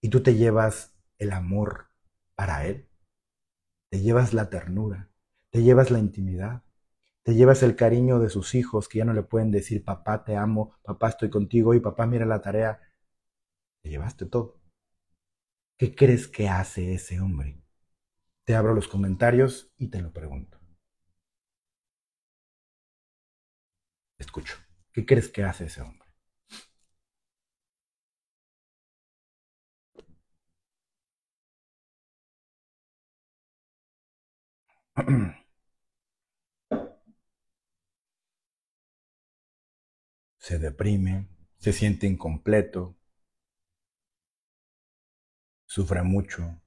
y tú te llevas el amor para él? Te llevas la ternura, te llevas la intimidad, te llevas el cariño de sus hijos que ya no le pueden decir, papá, te amo, papá, estoy contigo y papá, mira la tarea. Te llevaste todo. ¿Qué crees que hace ese hombre? Te abro los comentarios y te lo pregunto. Escucho. ¿Qué crees que hace ese hombre? se deprime, se siente incompleto, sufre mucho,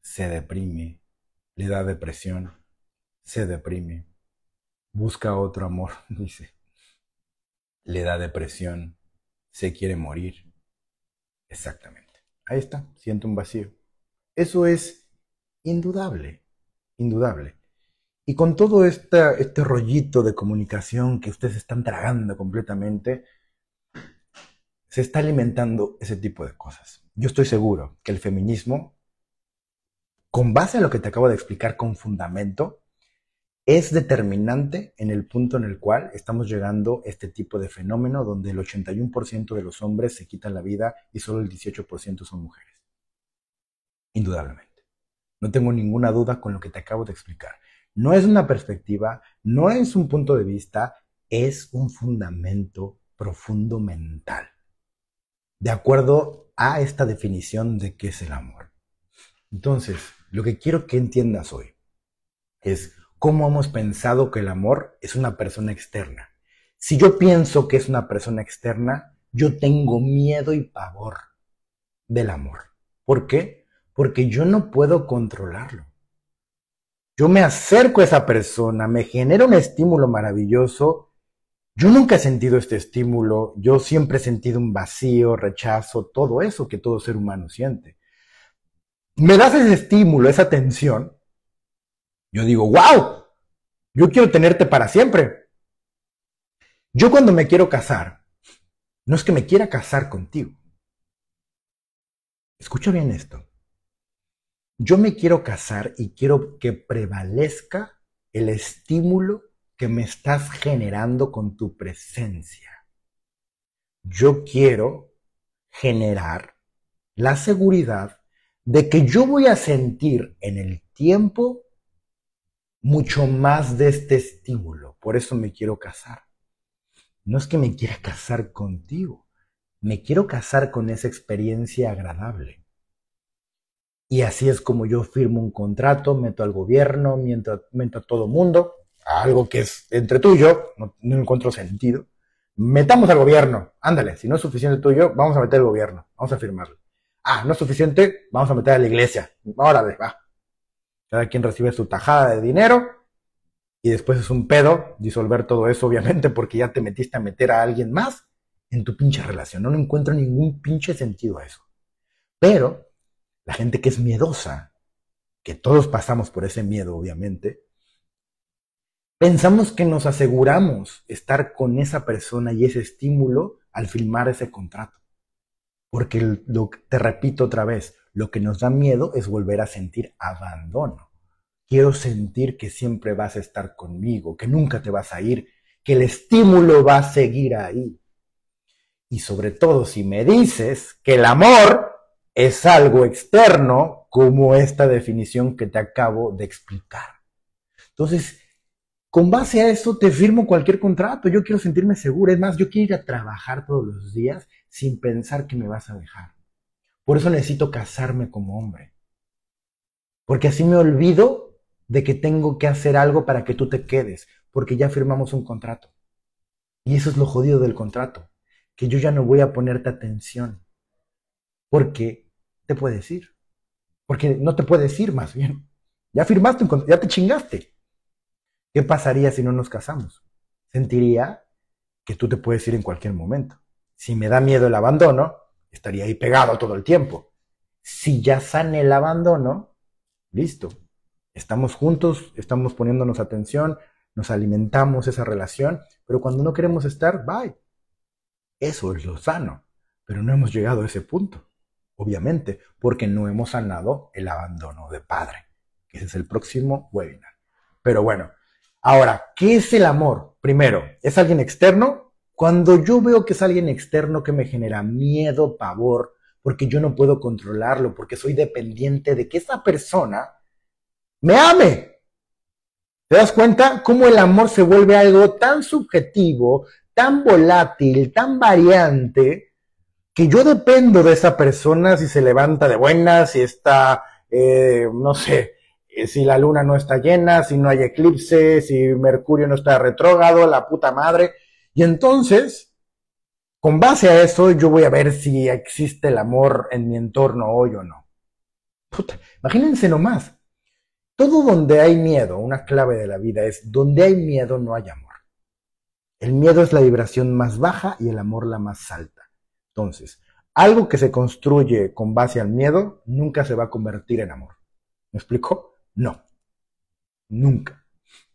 se deprime, le da depresión, se deprime, busca otro amor, dice, le da depresión, se quiere morir. Exactamente. Ahí está, siente un vacío. Eso es indudable, indudable. Y con todo este rollito de comunicación que ustedes están tragando completamente, se está alimentando ese tipo de cosas. Yo estoy seguro que el feminismo, con base a lo que te acabo de explicar con fundamento, es determinante en el punto en el cual estamos llegando a este tipo de fenómeno donde el 81% de los hombres se quitan la vida y solo el 18% son mujeres. Indudablemente. No tengo ninguna duda con lo que te acabo de explicar. No es una perspectiva, no es un punto de vista, es un fundamento profundo mental. De acuerdo a esta definición de qué es el amor. Entonces, lo que quiero que entiendas hoy es cómo hemos pensado que el amor es una persona externa. Si yo pienso que es una persona externa, yo tengo miedo y pavor del amor. ¿Por qué? Porque yo no puedo controlarlo yo me acerco a esa persona, me genera un estímulo maravilloso. Yo nunca he sentido este estímulo, yo siempre he sentido un vacío, rechazo, todo eso que todo ser humano siente. Me das ese estímulo, esa tensión, yo digo, wow, yo quiero tenerte para siempre. Yo cuando me quiero casar, no es que me quiera casar contigo. Escucha bien esto yo me quiero casar y quiero que prevalezca el estímulo que me estás generando con tu presencia. Yo quiero generar la seguridad de que yo voy a sentir en el tiempo mucho más de este estímulo. Por eso me quiero casar. No es que me quiera casar contigo, me quiero casar con esa experiencia agradable. Y así es como yo firmo un contrato, meto al gobierno, meto, a todo mundo, algo que es entre tuyo y yo, no, encuentro sentido. Metamos al gobierno, ándale, si no es suficiente tuyo vamos a meter al gobierno, vamos a firmarlo. Ah, no es suficiente, vamos a meter a la iglesia. Órale, va. Cada quien recibe su tajada de dinero y después es un pedo disolver todo eso, obviamente, porque ya te metiste a meter a alguien más en tu pinche relación. No encuentro ningún pinche sentido a eso. Pero la gente que es miedosa, que todos pasamos por ese miedo, obviamente, pensamos que nos aseguramos estar con esa persona y ese estímulo al firmar ese contrato. Porque lo, te repito otra vez, lo que nos da miedo es volver a sentir abandono. Quiero sentir que siempre vas a estar conmigo, que nunca te vas a ir, que el estímulo va a seguir ahí. Y sobre todo si me dices que el amor es algo externo como esta definición que te acabo de explicar. Entonces, con base a eso te firmo cualquier contrato. Yo quiero sentirme seguro. Es más, yo quiero ir a trabajar todos los días sin pensar que me vas a dejar. Por eso necesito casarme como hombre. Porque así me olvido de que tengo que hacer algo para que tú te quedes. Porque ya firmamos un contrato. Y eso es lo jodido del contrato. Que yo ya no voy a ponerte atención. Porque te puedes ir. Porque no te puedes ir más bien. Ya firmaste un ya te chingaste. ¿Qué pasaría si no nos casamos? Sentiría que tú te puedes ir en cualquier momento. Si me da miedo el abandono, estaría ahí pegado todo el tiempo. Si ya sane el abandono, listo. Estamos juntos, estamos poniéndonos atención, nos alimentamos esa relación, pero cuando no queremos estar, bye. Eso es lo sano, pero no hemos llegado a ese punto obviamente, porque no hemos sanado el abandono de padre. Ese es el próximo webinar. Pero bueno, ahora, ¿qué es el amor? Primero, ¿es alguien externo? Cuando yo veo que es alguien externo que me genera miedo, pavor, porque yo no puedo controlarlo, porque soy dependiente de que esa persona me ame. ¿Te das cuenta cómo el amor se vuelve algo tan subjetivo, tan volátil, tan variante, que yo dependo de esa persona si se levanta de buenas, si está, eh, no sé, eh, si la luna no está llena, si no hay eclipse, si Mercurio no está retrógrado, la puta madre. Y entonces, con base a eso, yo voy a ver si existe el amor en mi entorno hoy o no. Puta, imagínense nomás. Todo donde hay miedo, una clave de la vida es, donde hay miedo no hay amor. El miedo es la vibración más baja y el amor la más alta. Entonces, algo que se construye con base al miedo nunca se va a convertir en amor. ¿Me explico? No. Nunca.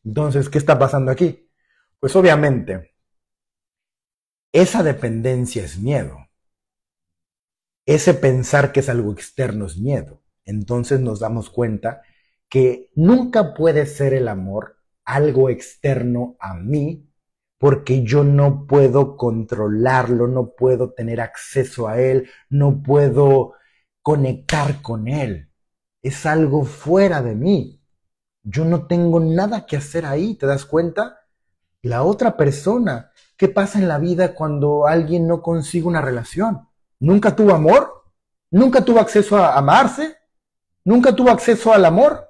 Entonces, ¿qué está pasando aquí? Pues obviamente, esa dependencia es miedo. Ese pensar que es algo externo es miedo. Entonces nos damos cuenta que nunca puede ser el amor algo externo a mí porque yo no puedo controlarlo, no puedo tener acceso a él, no puedo conectar con él. Es algo fuera de mí. Yo no tengo nada que hacer ahí, ¿te das cuenta? La otra persona. ¿Qué pasa en la vida cuando alguien no consigue una relación? ¿Nunca tuvo amor? ¿Nunca tuvo acceso a amarse? ¿Nunca tuvo acceso al amor?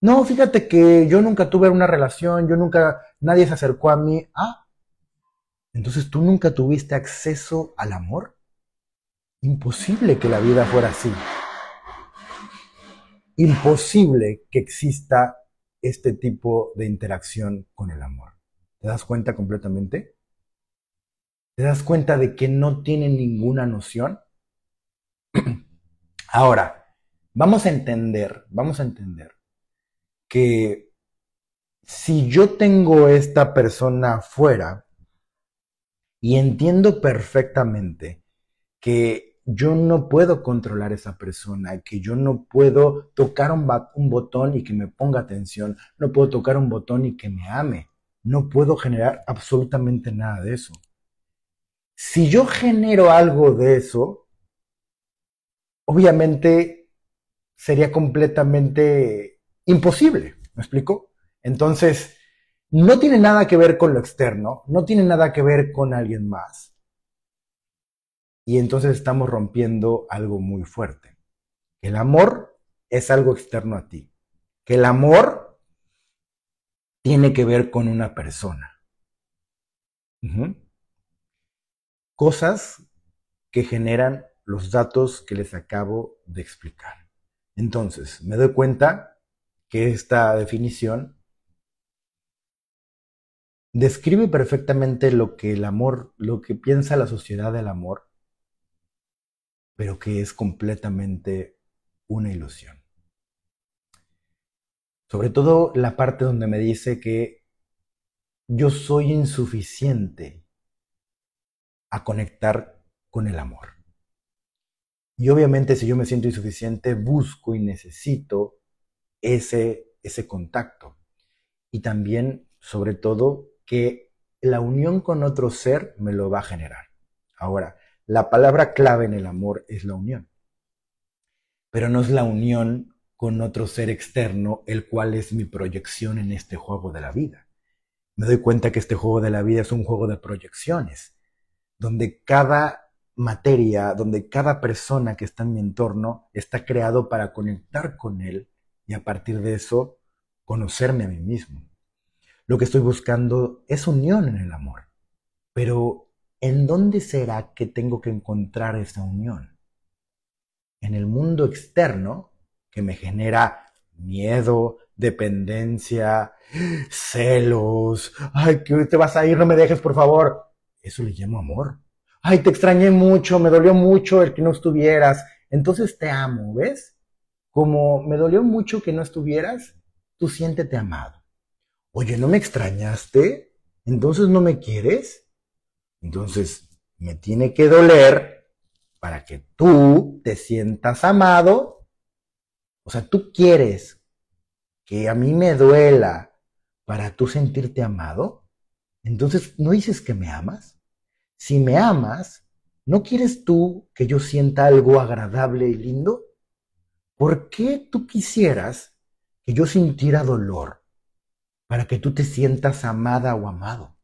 No, fíjate que yo nunca tuve una relación, yo nunca nadie se acercó a mí. Ah, entonces tú nunca tuviste acceso al amor. Imposible que la vida fuera así. Imposible que exista este tipo de interacción con el amor. ¿Te das cuenta completamente? ¿Te das cuenta de que no tiene ninguna noción? Ahora, vamos a entender, vamos a entender que si yo tengo esta persona afuera y entiendo perfectamente que yo no puedo controlar a esa persona, que yo no puedo tocar un, un botón y que me ponga atención, no puedo tocar un botón y que me ame, no puedo generar absolutamente nada de eso. Si yo genero algo de eso, obviamente sería completamente imposible, ¿me explico? Entonces, no tiene nada que ver con lo externo, no tiene nada que ver con alguien más. Y entonces estamos rompiendo algo muy fuerte. El amor es algo externo a ti. Que el amor tiene que ver con una persona. Cosas que generan los datos que les acabo de explicar. Entonces, me doy cuenta que esta definición describe perfectamente lo que el amor, lo que piensa la sociedad del amor, pero que es completamente una ilusión. Sobre todo la parte donde me dice que yo soy insuficiente a conectar con el amor. Y obviamente si yo me siento insuficiente, busco y necesito ese, ese contacto. Y también, sobre todo, que la unión con otro ser me lo va a generar. Ahora, la palabra clave en el amor es la unión, pero no es la unión con otro ser externo, el cual es mi proyección en este juego de la vida. Me doy cuenta que este juego de la vida es un juego de proyecciones, donde cada materia, donde cada persona que está en mi entorno está creado para conectar con él y a partir de eso conocerme a mí mismo. Lo que estoy buscando es unión en el amor. Pero, ¿en dónde será que tengo que encontrar esa unión? En el mundo externo, que me genera miedo, dependencia, celos. Ay, que te vas a ir, no me dejes, por favor. Eso le llamo amor. Ay, te extrañé mucho, me dolió mucho el que no estuvieras. Entonces te amo, ¿ves? Como me dolió mucho que no estuvieras, tú siéntete amado oye, ¿no me extrañaste? ¿Entonces no me quieres? Entonces, me tiene que doler para que tú te sientas amado. O sea, tú quieres que a mí me duela para tú sentirte amado. Entonces, ¿no dices que me amas? Si me amas, ¿no quieres tú que yo sienta algo agradable y lindo? ¿Por qué tú quisieras que yo sintiera dolor para que tú te sientas amada o amado.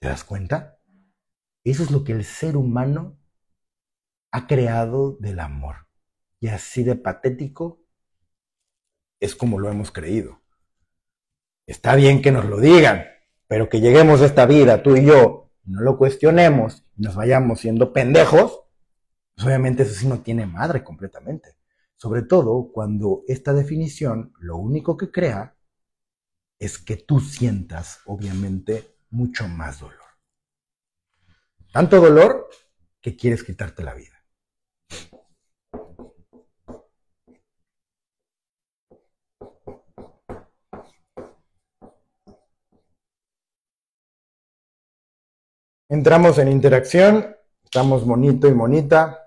¿Te das cuenta? Eso es lo que el ser humano ha creado del amor. Y así de patético es como lo hemos creído. Está bien que nos lo digan, pero que lleguemos a esta vida, tú y yo, no lo cuestionemos nos vayamos siendo pendejos, pues obviamente eso sí no tiene madre completamente. Sobre todo cuando esta definición lo único que crea es que tú sientas, obviamente, mucho más dolor. Tanto dolor que quieres quitarte la vida. Entramos en interacción, estamos monito y monita,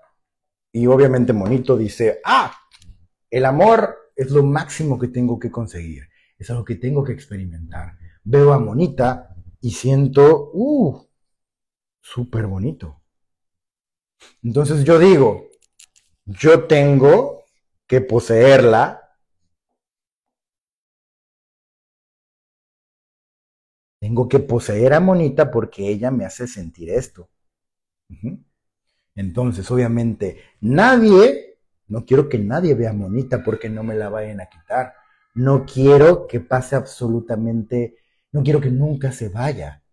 y obviamente monito dice, ah, el amor es lo máximo que tengo que conseguir es algo que tengo que experimentar. Veo a Monita y siento, uh, súper bonito. Entonces yo digo, yo tengo que poseerla Tengo que poseer a Monita porque ella me hace sentir esto. Entonces, obviamente, nadie, no quiero que nadie vea a Monita porque no me la vayan a quitar. No quiero que pase absolutamente, no quiero que nunca se vaya,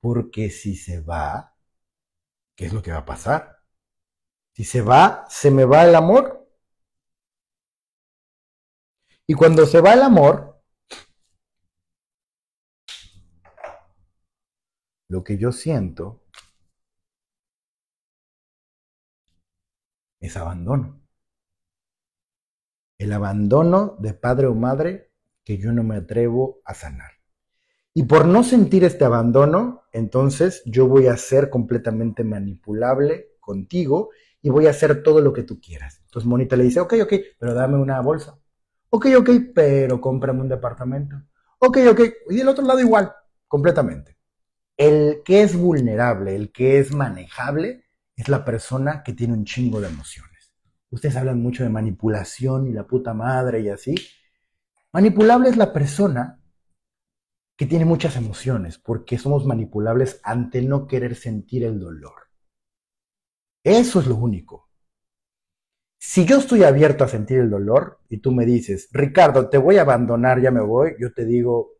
porque si se va, ¿qué es lo que va a pasar? Si se va, se me va el amor. Y cuando se va el amor, lo que yo siento es abandono el abandono de padre o madre que yo no me atrevo a sanar. Y por no sentir este abandono, entonces yo voy a ser completamente manipulable contigo y voy a hacer todo lo que tú quieras. Entonces Monita le dice, ok, ok, pero dame una bolsa. Ok, ok, pero cómprame un departamento. Ok, ok, y del otro lado igual, completamente. El que es vulnerable, el que es manejable, es la persona que tiene un chingo de emociones. Ustedes hablan mucho de manipulación y la puta madre y así. Manipulable es la persona que tiene muchas emociones, porque somos manipulables ante no querer sentir el dolor. Eso es lo único. Si yo estoy abierto a sentir el dolor y tú me dices, Ricardo, te voy a abandonar, ya me voy, yo te digo,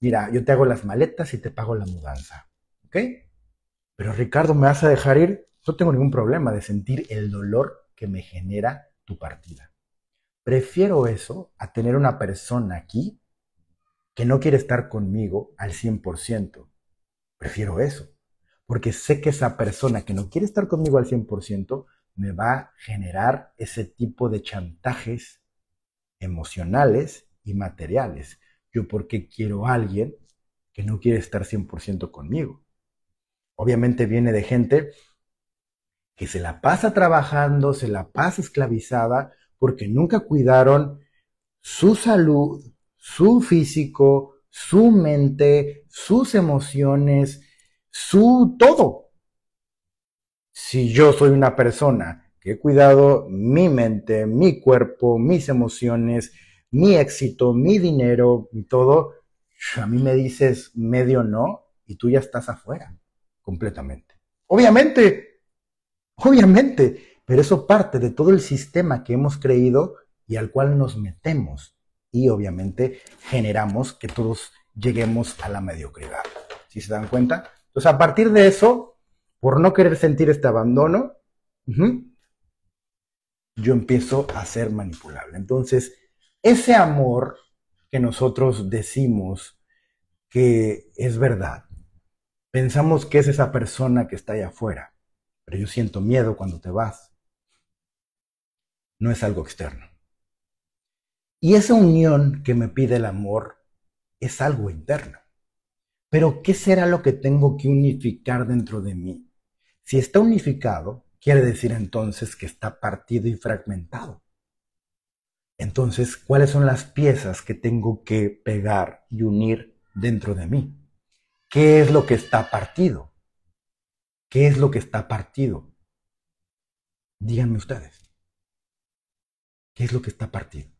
mira, yo te hago las maletas y te pago la mudanza, ¿ok? Pero Ricardo, ¿me vas a dejar ir? No tengo ningún problema de sentir el dolor que me genera tu partida. Prefiero eso a tener una persona aquí que no quiere estar conmigo al 100%. Prefiero eso, porque sé que esa persona que no quiere estar conmigo al 100% me va a generar ese tipo de chantajes emocionales y materiales. Yo porque quiero a alguien que no quiere estar 100% conmigo. Obviamente viene de gente se la pasa trabajando, se la pasa esclavizada, porque nunca cuidaron su salud, su físico, su mente, sus emociones, su todo. Si yo soy una persona que he cuidado mi mente, mi cuerpo, mis emociones, mi éxito, mi dinero y todo, a mí me dices medio no y tú ya estás afuera completamente. Obviamente, Obviamente, pero eso parte de todo el sistema que hemos creído y al cual nos metemos y obviamente generamos que todos lleguemos a la mediocridad. Si ¿Sí se dan cuenta? Entonces, a partir de eso, por no querer sentir este abandono, yo empiezo a ser manipulable. Entonces, ese amor que nosotros decimos que es verdad, pensamos que es esa persona que está allá afuera pero yo siento miedo cuando te vas. No es algo externo. Y esa unión que me pide el amor es algo interno. Pero ¿qué será lo que tengo que unificar dentro de mí? Si está unificado, quiere decir entonces que está partido y fragmentado. Entonces, ¿cuáles son las piezas que tengo que pegar y unir dentro de mí? ¿Qué es lo que está partido? ¿Qué es lo que está partido? Díganme ustedes. ¿Qué es lo que está partido?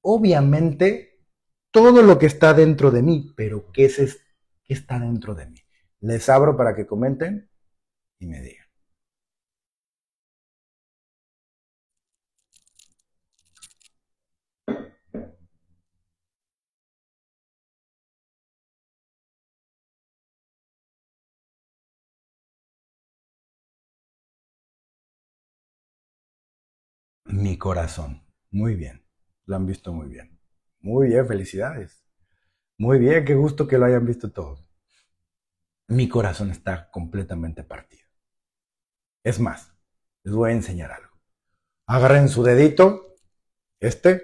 Obviamente, todo lo que está dentro de mí, pero ¿qué, es, qué está dentro de mí? Les abro para que comenten y me digan. corazón. Muy bien, lo han visto muy bien. Muy bien, felicidades. Muy bien, qué gusto que lo hayan visto todos. Mi corazón está completamente partido. Es más, les voy a enseñar algo. Agarren su dedito, este,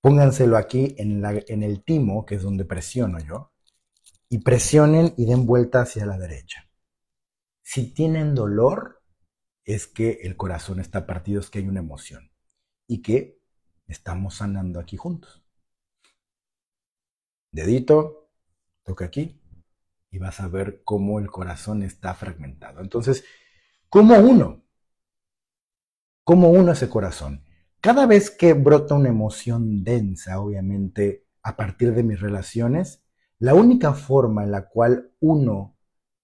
pónganselo aquí en, la, en el timo, que es donde presiono yo, y presionen y den vuelta hacia la derecha. Si tienen dolor, es que el corazón está partido, es que hay una emoción y que estamos sanando aquí juntos. Dedito, toca aquí y vas a ver cómo el corazón está fragmentado. Entonces, ¿cómo uno? ¿Cómo uno ese corazón? Cada vez que brota una emoción densa, obviamente, a partir de mis relaciones, la única forma en la cual uno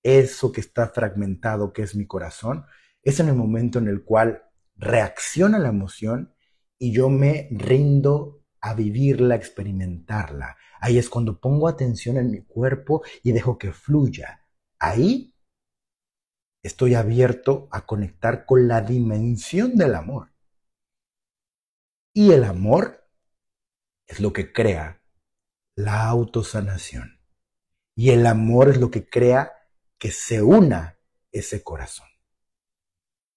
eso que está fragmentado, que es mi corazón, es en el momento en el cual reacciona la emoción y yo me rindo a vivirla, a experimentarla. Ahí es cuando pongo atención en mi cuerpo y dejo que fluya. Ahí estoy abierto a conectar con la dimensión del amor. Y el amor es lo que crea la autosanación. Y el amor es lo que crea que se una ese corazón.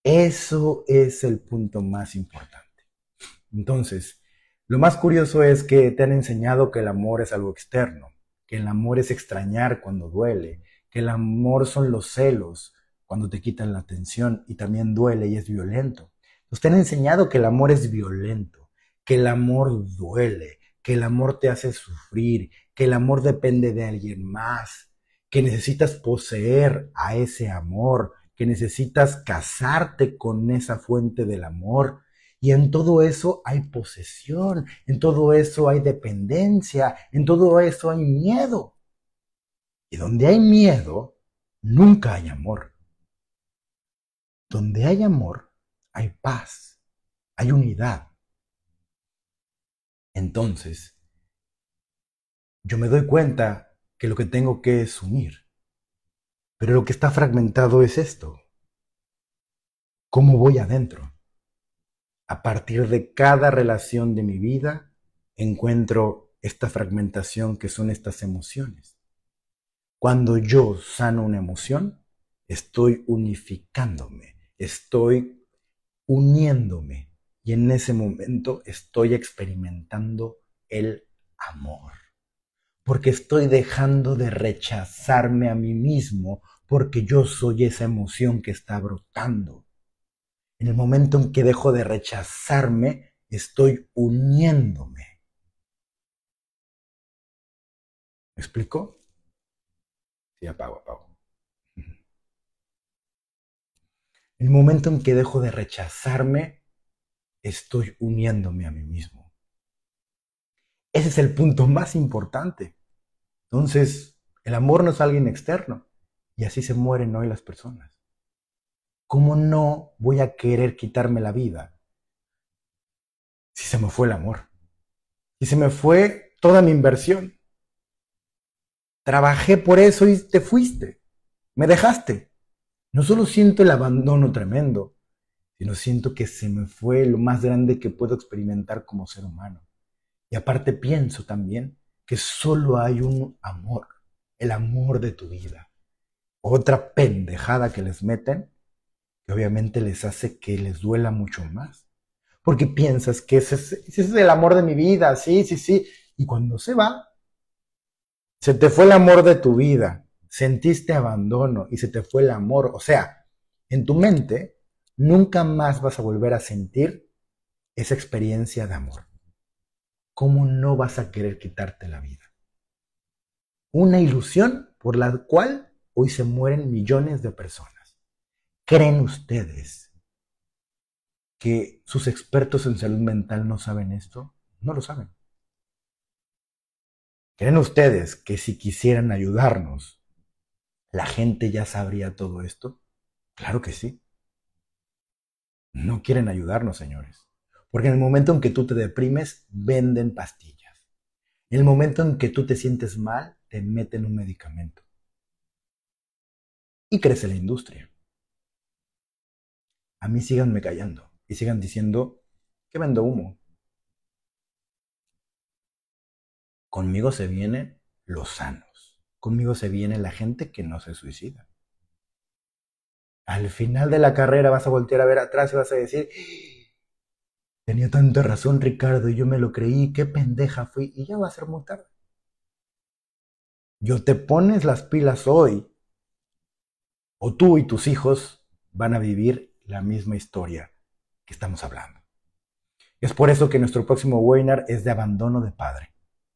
Eso es el punto más importante. Entonces, lo más curioso es que te han enseñado que el amor es algo externo, que el amor es extrañar cuando duele, que el amor son los celos cuando te quitan la atención y también duele y es violento. Nos te han enseñado que el amor es violento, que el amor duele, que el amor te hace sufrir, que el amor depende de alguien más, que necesitas poseer a ese amor, que necesitas casarte con esa fuente del amor, y en todo eso hay posesión, en todo eso hay dependencia, en todo eso hay miedo. Y donde hay miedo, nunca hay amor. Donde hay amor, hay paz, hay unidad. Entonces, yo me doy cuenta que lo que tengo que es unir. Pero lo que está fragmentado es esto. ¿Cómo voy adentro? a partir de cada relación de mi vida, encuentro esta fragmentación que son estas emociones. Cuando yo sano una emoción, estoy unificándome, estoy uniéndome y en ese momento estoy experimentando el amor. Porque estoy dejando de rechazarme a mí mismo porque yo soy esa emoción que está brotando. En el momento en que dejo de rechazarme, estoy uniéndome. ¿Me explico? Sí, apago, apago. El momento en que dejo de rechazarme, estoy uniéndome a mí mismo. Ese es el punto más importante. Entonces, el amor no es alguien externo. Y así se mueren hoy las personas. ¿cómo no voy a querer quitarme la vida? Si se me fue el amor. Y se me fue toda mi inversión. Trabajé por eso y te fuiste. Me dejaste. No solo siento el abandono tremendo, sino siento que se me fue lo más grande que puedo experimentar como ser humano. Y aparte pienso también que solo hay un amor, el amor de tu vida. Otra pendejada que les meten que obviamente les hace que les duela mucho más. Porque piensas que ese es, ese es el amor de mi vida, sí, sí, sí. Y cuando se va, se te fue el amor de tu vida, sentiste abandono y se te fue el amor. O sea, en tu mente nunca más vas a volver a sentir esa experiencia de amor. ¿Cómo no vas a querer quitarte la vida? Una ilusión por la cual hoy se mueren millones de personas. ¿Creen ustedes que sus expertos en salud mental no saben esto? No lo saben. ¿Creen ustedes que si quisieran ayudarnos, la gente ya sabría todo esto? Claro que sí. No quieren ayudarnos, señores. Porque en el momento en que tú te deprimes, venden pastillas. En el momento en que tú te sientes mal, te meten un medicamento. Y crece la industria a mí síganme callando y sigan diciendo qué vendo humo. Conmigo se vienen los sanos. Conmigo se viene la gente que no se suicida. Al final de la carrera vas a voltear a ver atrás y vas a decir, ¡Ah! tenía tanta razón Ricardo y yo me lo creí, qué pendeja fui y ya va a ser muy tarde. Yo te pones las pilas hoy o tú y tus hijos van a vivir la misma historia que estamos hablando. Es por eso que nuestro próximo webinar es de abandono de padre.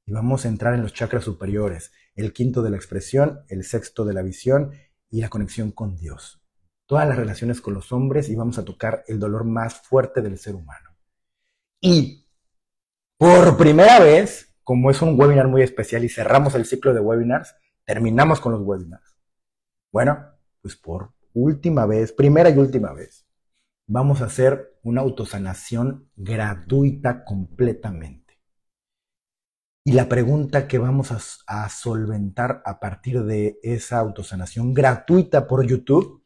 Y vamos a entrar en los chakras superiores, el quinto de la expresión, el sexto de la visión y la conexión con Dios. Todas las relaciones con los hombres y vamos a tocar el dolor más fuerte del ser humano. Y por primera vez, como es un webinar muy especial y cerramos el ciclo de webinars, terminamos con los webinars. Bueno, pues por última vez, primera y última vez, vamos a hacer una autosanación gratuita completamente. Y la pregunta que vamos a, solventar a partir de esa autosanación gratuita por YouTube,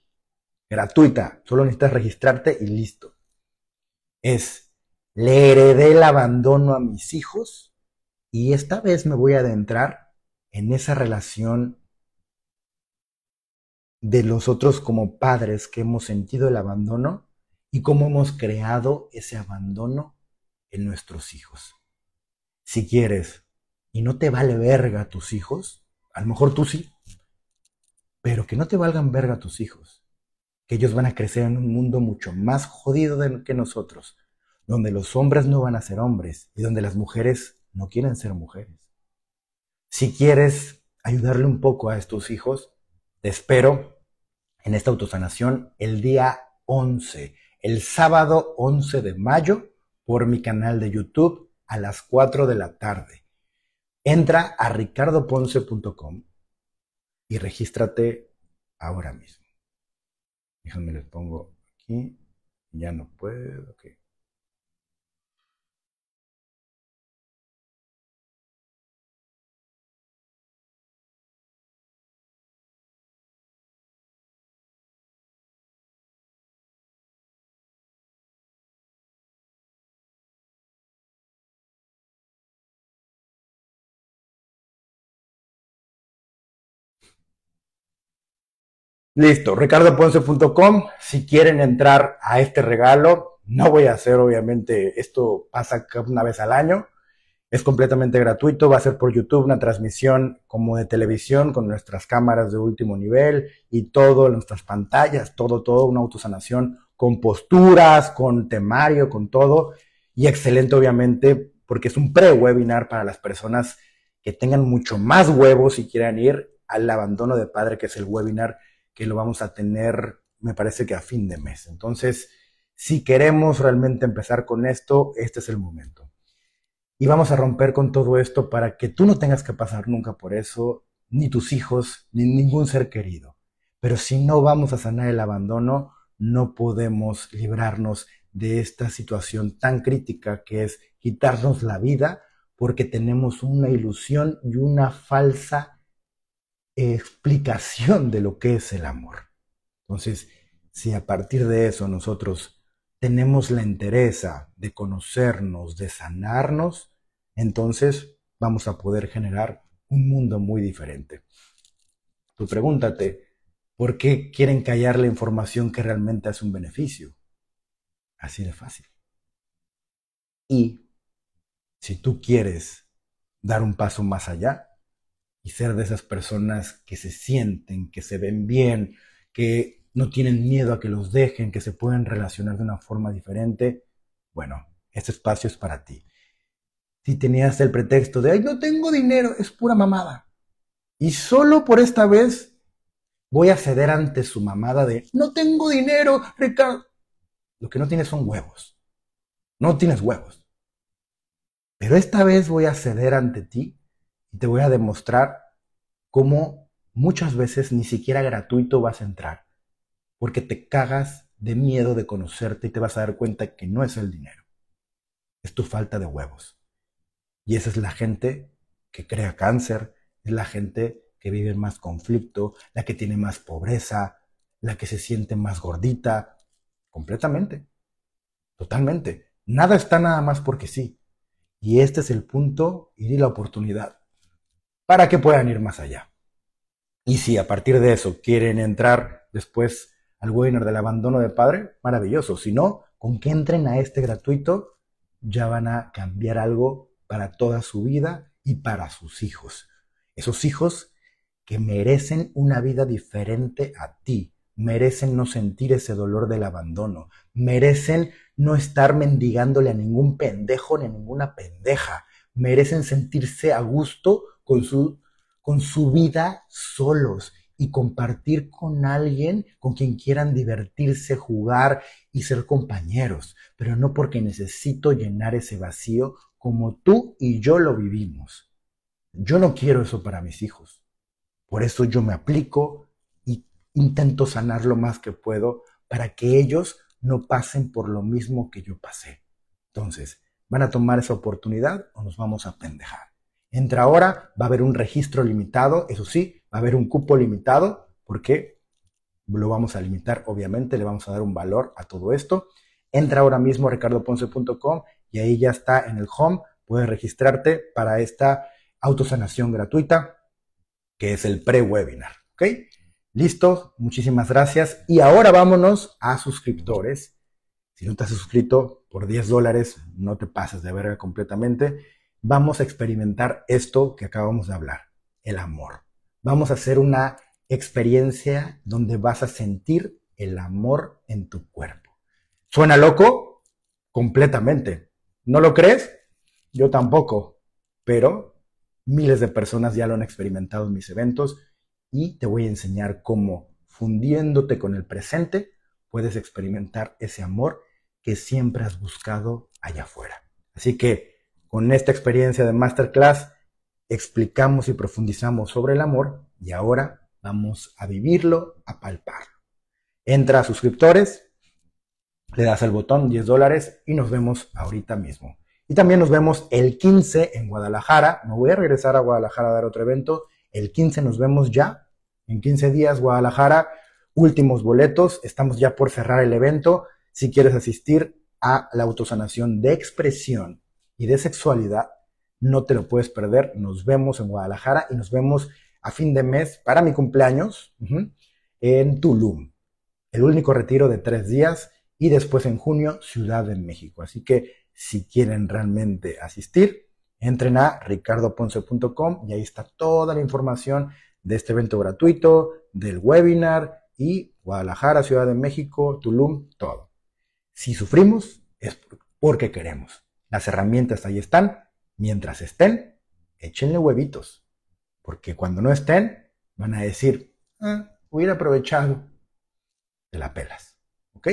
gratuita, solo necesitas registrarte y listo, es, le heredé el abandono a mis hijos y esta vez me voy a adentrar en esa relación de los otros como padres que hemos sentido el abandono y cómo hemos creado ese abandono en nuestros hijos. Si quieres y no te vale verga a tus hijos, a lo mejor tú sí, pero que no te valgan verga a tus hijos, que ellos van a crecer en un mundo mucho más jodido que nosotros, donde los hombres no van a ser hombres y donde las mujeres no quieren ser mujeres. Si quieres ayudarle un poco a estos hijos, te espero en esta autosanación el día 11, el sábado 11 de mayo, por mi canal de YouTube a las 4 de la tarde. Entra a ricardoponce.com y regístrate ahora mismo. Déjame les pongo aquí. Ya no puedo. Listo, ricardoponce.com. Si quieren entrar a este regalo, no voy a hacer, obviamente, esto pasa una vez al año. Es completamente gratuito, va a ser por YouTube una transmisión como de televisión con nuestras cámaras de último nivel y todo, nuestras pantallas, todo, todo, una autosanación con posturas, con temario, con todo. Y excelente, obviamente, porque es un pre-webinar para las personas que tengan mucho más huevos y quieran ir al abandono de padre, que es el webinar que lo vamos a tener, me parece que a fin de mes. Entonces, si queremos realmente empezar con esto, este es el momento. Y vamos a romper con todo esto para que tú no tengas que pasar nunca por eso, ni tus hijos, ni ningún ser querido. Pero si no vamos a sanar el abandono, no podemos librarnos de esta situación tan crítica que es quitarnos la vida porque tenemos una ilusión y una falsa explicación de lo que es el amor. Entonces, si a partir de eso nosotros tenemos la entereza de conocernos, de sanarnos, entonces vamos a poder generar un mundo muy diferente. Tú pregúntate, ¿por qué quieren callar la información que realmente hace un beneficio? Así de fácil. Y si tú quieres dar un paso más allá, y ser de esas personas que se sienten, que se ven bien, que no tienen miedo a que los dejen, que se pueden relacionar de una forma diferente, bueno, este espacio es para ti. Si tenías el pretexto de, ay, no tengo dinero, es pura mamada. Y solo por esta vez voy a ceder ante su mamada de, no tengo dinero, Ricardo. Lo que no tienes son huevos. No tienes huevos. Pero esta vez voy a ceder ante ti y te voy a demostrar cómo muchas veces ni siquiera gratuito vas a entrar, porque te cagas de miedo de conocerte y te vas a dar cuenta que no es el dinero, es tu falta de huevos. Y esa es la gente que crea cáncer, es la gente que vive más conflicto, la que tiene más pobreza, la que se siente más gordita, completamente, totalmente. Nada está nada más porque sí. Y este es el punto y la oportunidad para que puedan ir más allá. Y si a partir de eso quieren entrar después al webinar del abandono de padre, maravilloso. Si no, con que entren a este gratuito, ya van a cambiar algo para toda su vida y para sus hijos. Esos hijos que merecen una vida diferente a ti, merecen no sentir ese dolor del abandono, merecen no estar mendigándole a ningún pendejo ni a ninguna pendeja, merecen sentirse a gusto con su, con su vida solos y compartir con alguien con quien quieran divertirse, jugar y ser compañeros, pero no porque necesito llenar ese vacío como tú y yo lo vivimos. Yo no quiero eso para mis hijos. Por eso yo me aplico y intento sanar lo más que puedo para que ellos no pasen por lo mismo que yo pasé. Entonces, ¿van a tomar esa oportunidad o nos vamos a pendejar? Entra ahora, va a haber un registro limitado, eso sí, va a haber un cupo limitado, porque lo vamos a limitar, obviamente, le vamos a dar un valor a todo esto. Entra ahora mismo a ricardoponce.com y ahí ya está en el home, puedes registrarte para esta autosanación gratuita, que es el pre-webinar, ¿ok? Listo, muchísimas gracias. Y ahora vámonos a suscriptores. Si no te has suscrito por 10 dólares, no te pases de verga completamente vamos a experimentar esto que acabamos de hablar, el amor. Vamos a hacer una experiencia donde vas a sentir el amor en tu cuerpo. ¿Suena loco? Completamente. ¿No lo crees? Yo tampoco, pero miles de personas ya lo han experimentado en mis eventos y te voy a enseñar cómo, fundiéndote con el presente, puedes experimentar ese amor que siempre has buscado allá afuera. Así que con esta experiencia de masterclass explicamos y profundizamos sobre el amor y ahora vamos a vivirlo, a palparlo. Entra a suscriptores, le das el botón 10 dólares y nos vemos ahorita mismo. Y también nos vemos el 15 en Guadalajara. Me voy a regresar a Guadalajara a dar otro evento. El 15 nos vemos ya. En 15 días, Guadalajara. Últimos boletos. Estamos ya por cerrar el evento. Si quieres asistir a la autosanación de expresión y de sexualidad. No te lo puedes perder. Nos vemos en Guadalajara y nos vemos a fin de mes para mi cumpleaños en Tulum. El único retiro de tres días y después en junio Ciudad de México. Así que si quieren realmente asistir, entren a ricardoponce.com y ahí está toda la información de este evento gratuito, del webinar y Guadalajara, Ciudad de México, Tulum, todo. Si sufrimos es porque queremos. Las herramientas ahí están. Mientras estén, échenle huevitos. Porque cuando no estén, van a decir, ah, hubiera aprovechado. de la pelas. ¿Ok?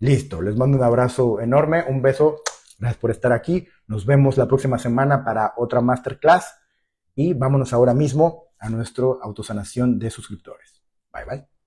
Listo. Les mando un abrazo enorme, un beso. Gracias por estar aquí. Nos vemos la próxima semana para otra masterclass. Y vámonos ahora mismo a nuestra autosanación de suscriptores. Bye bye.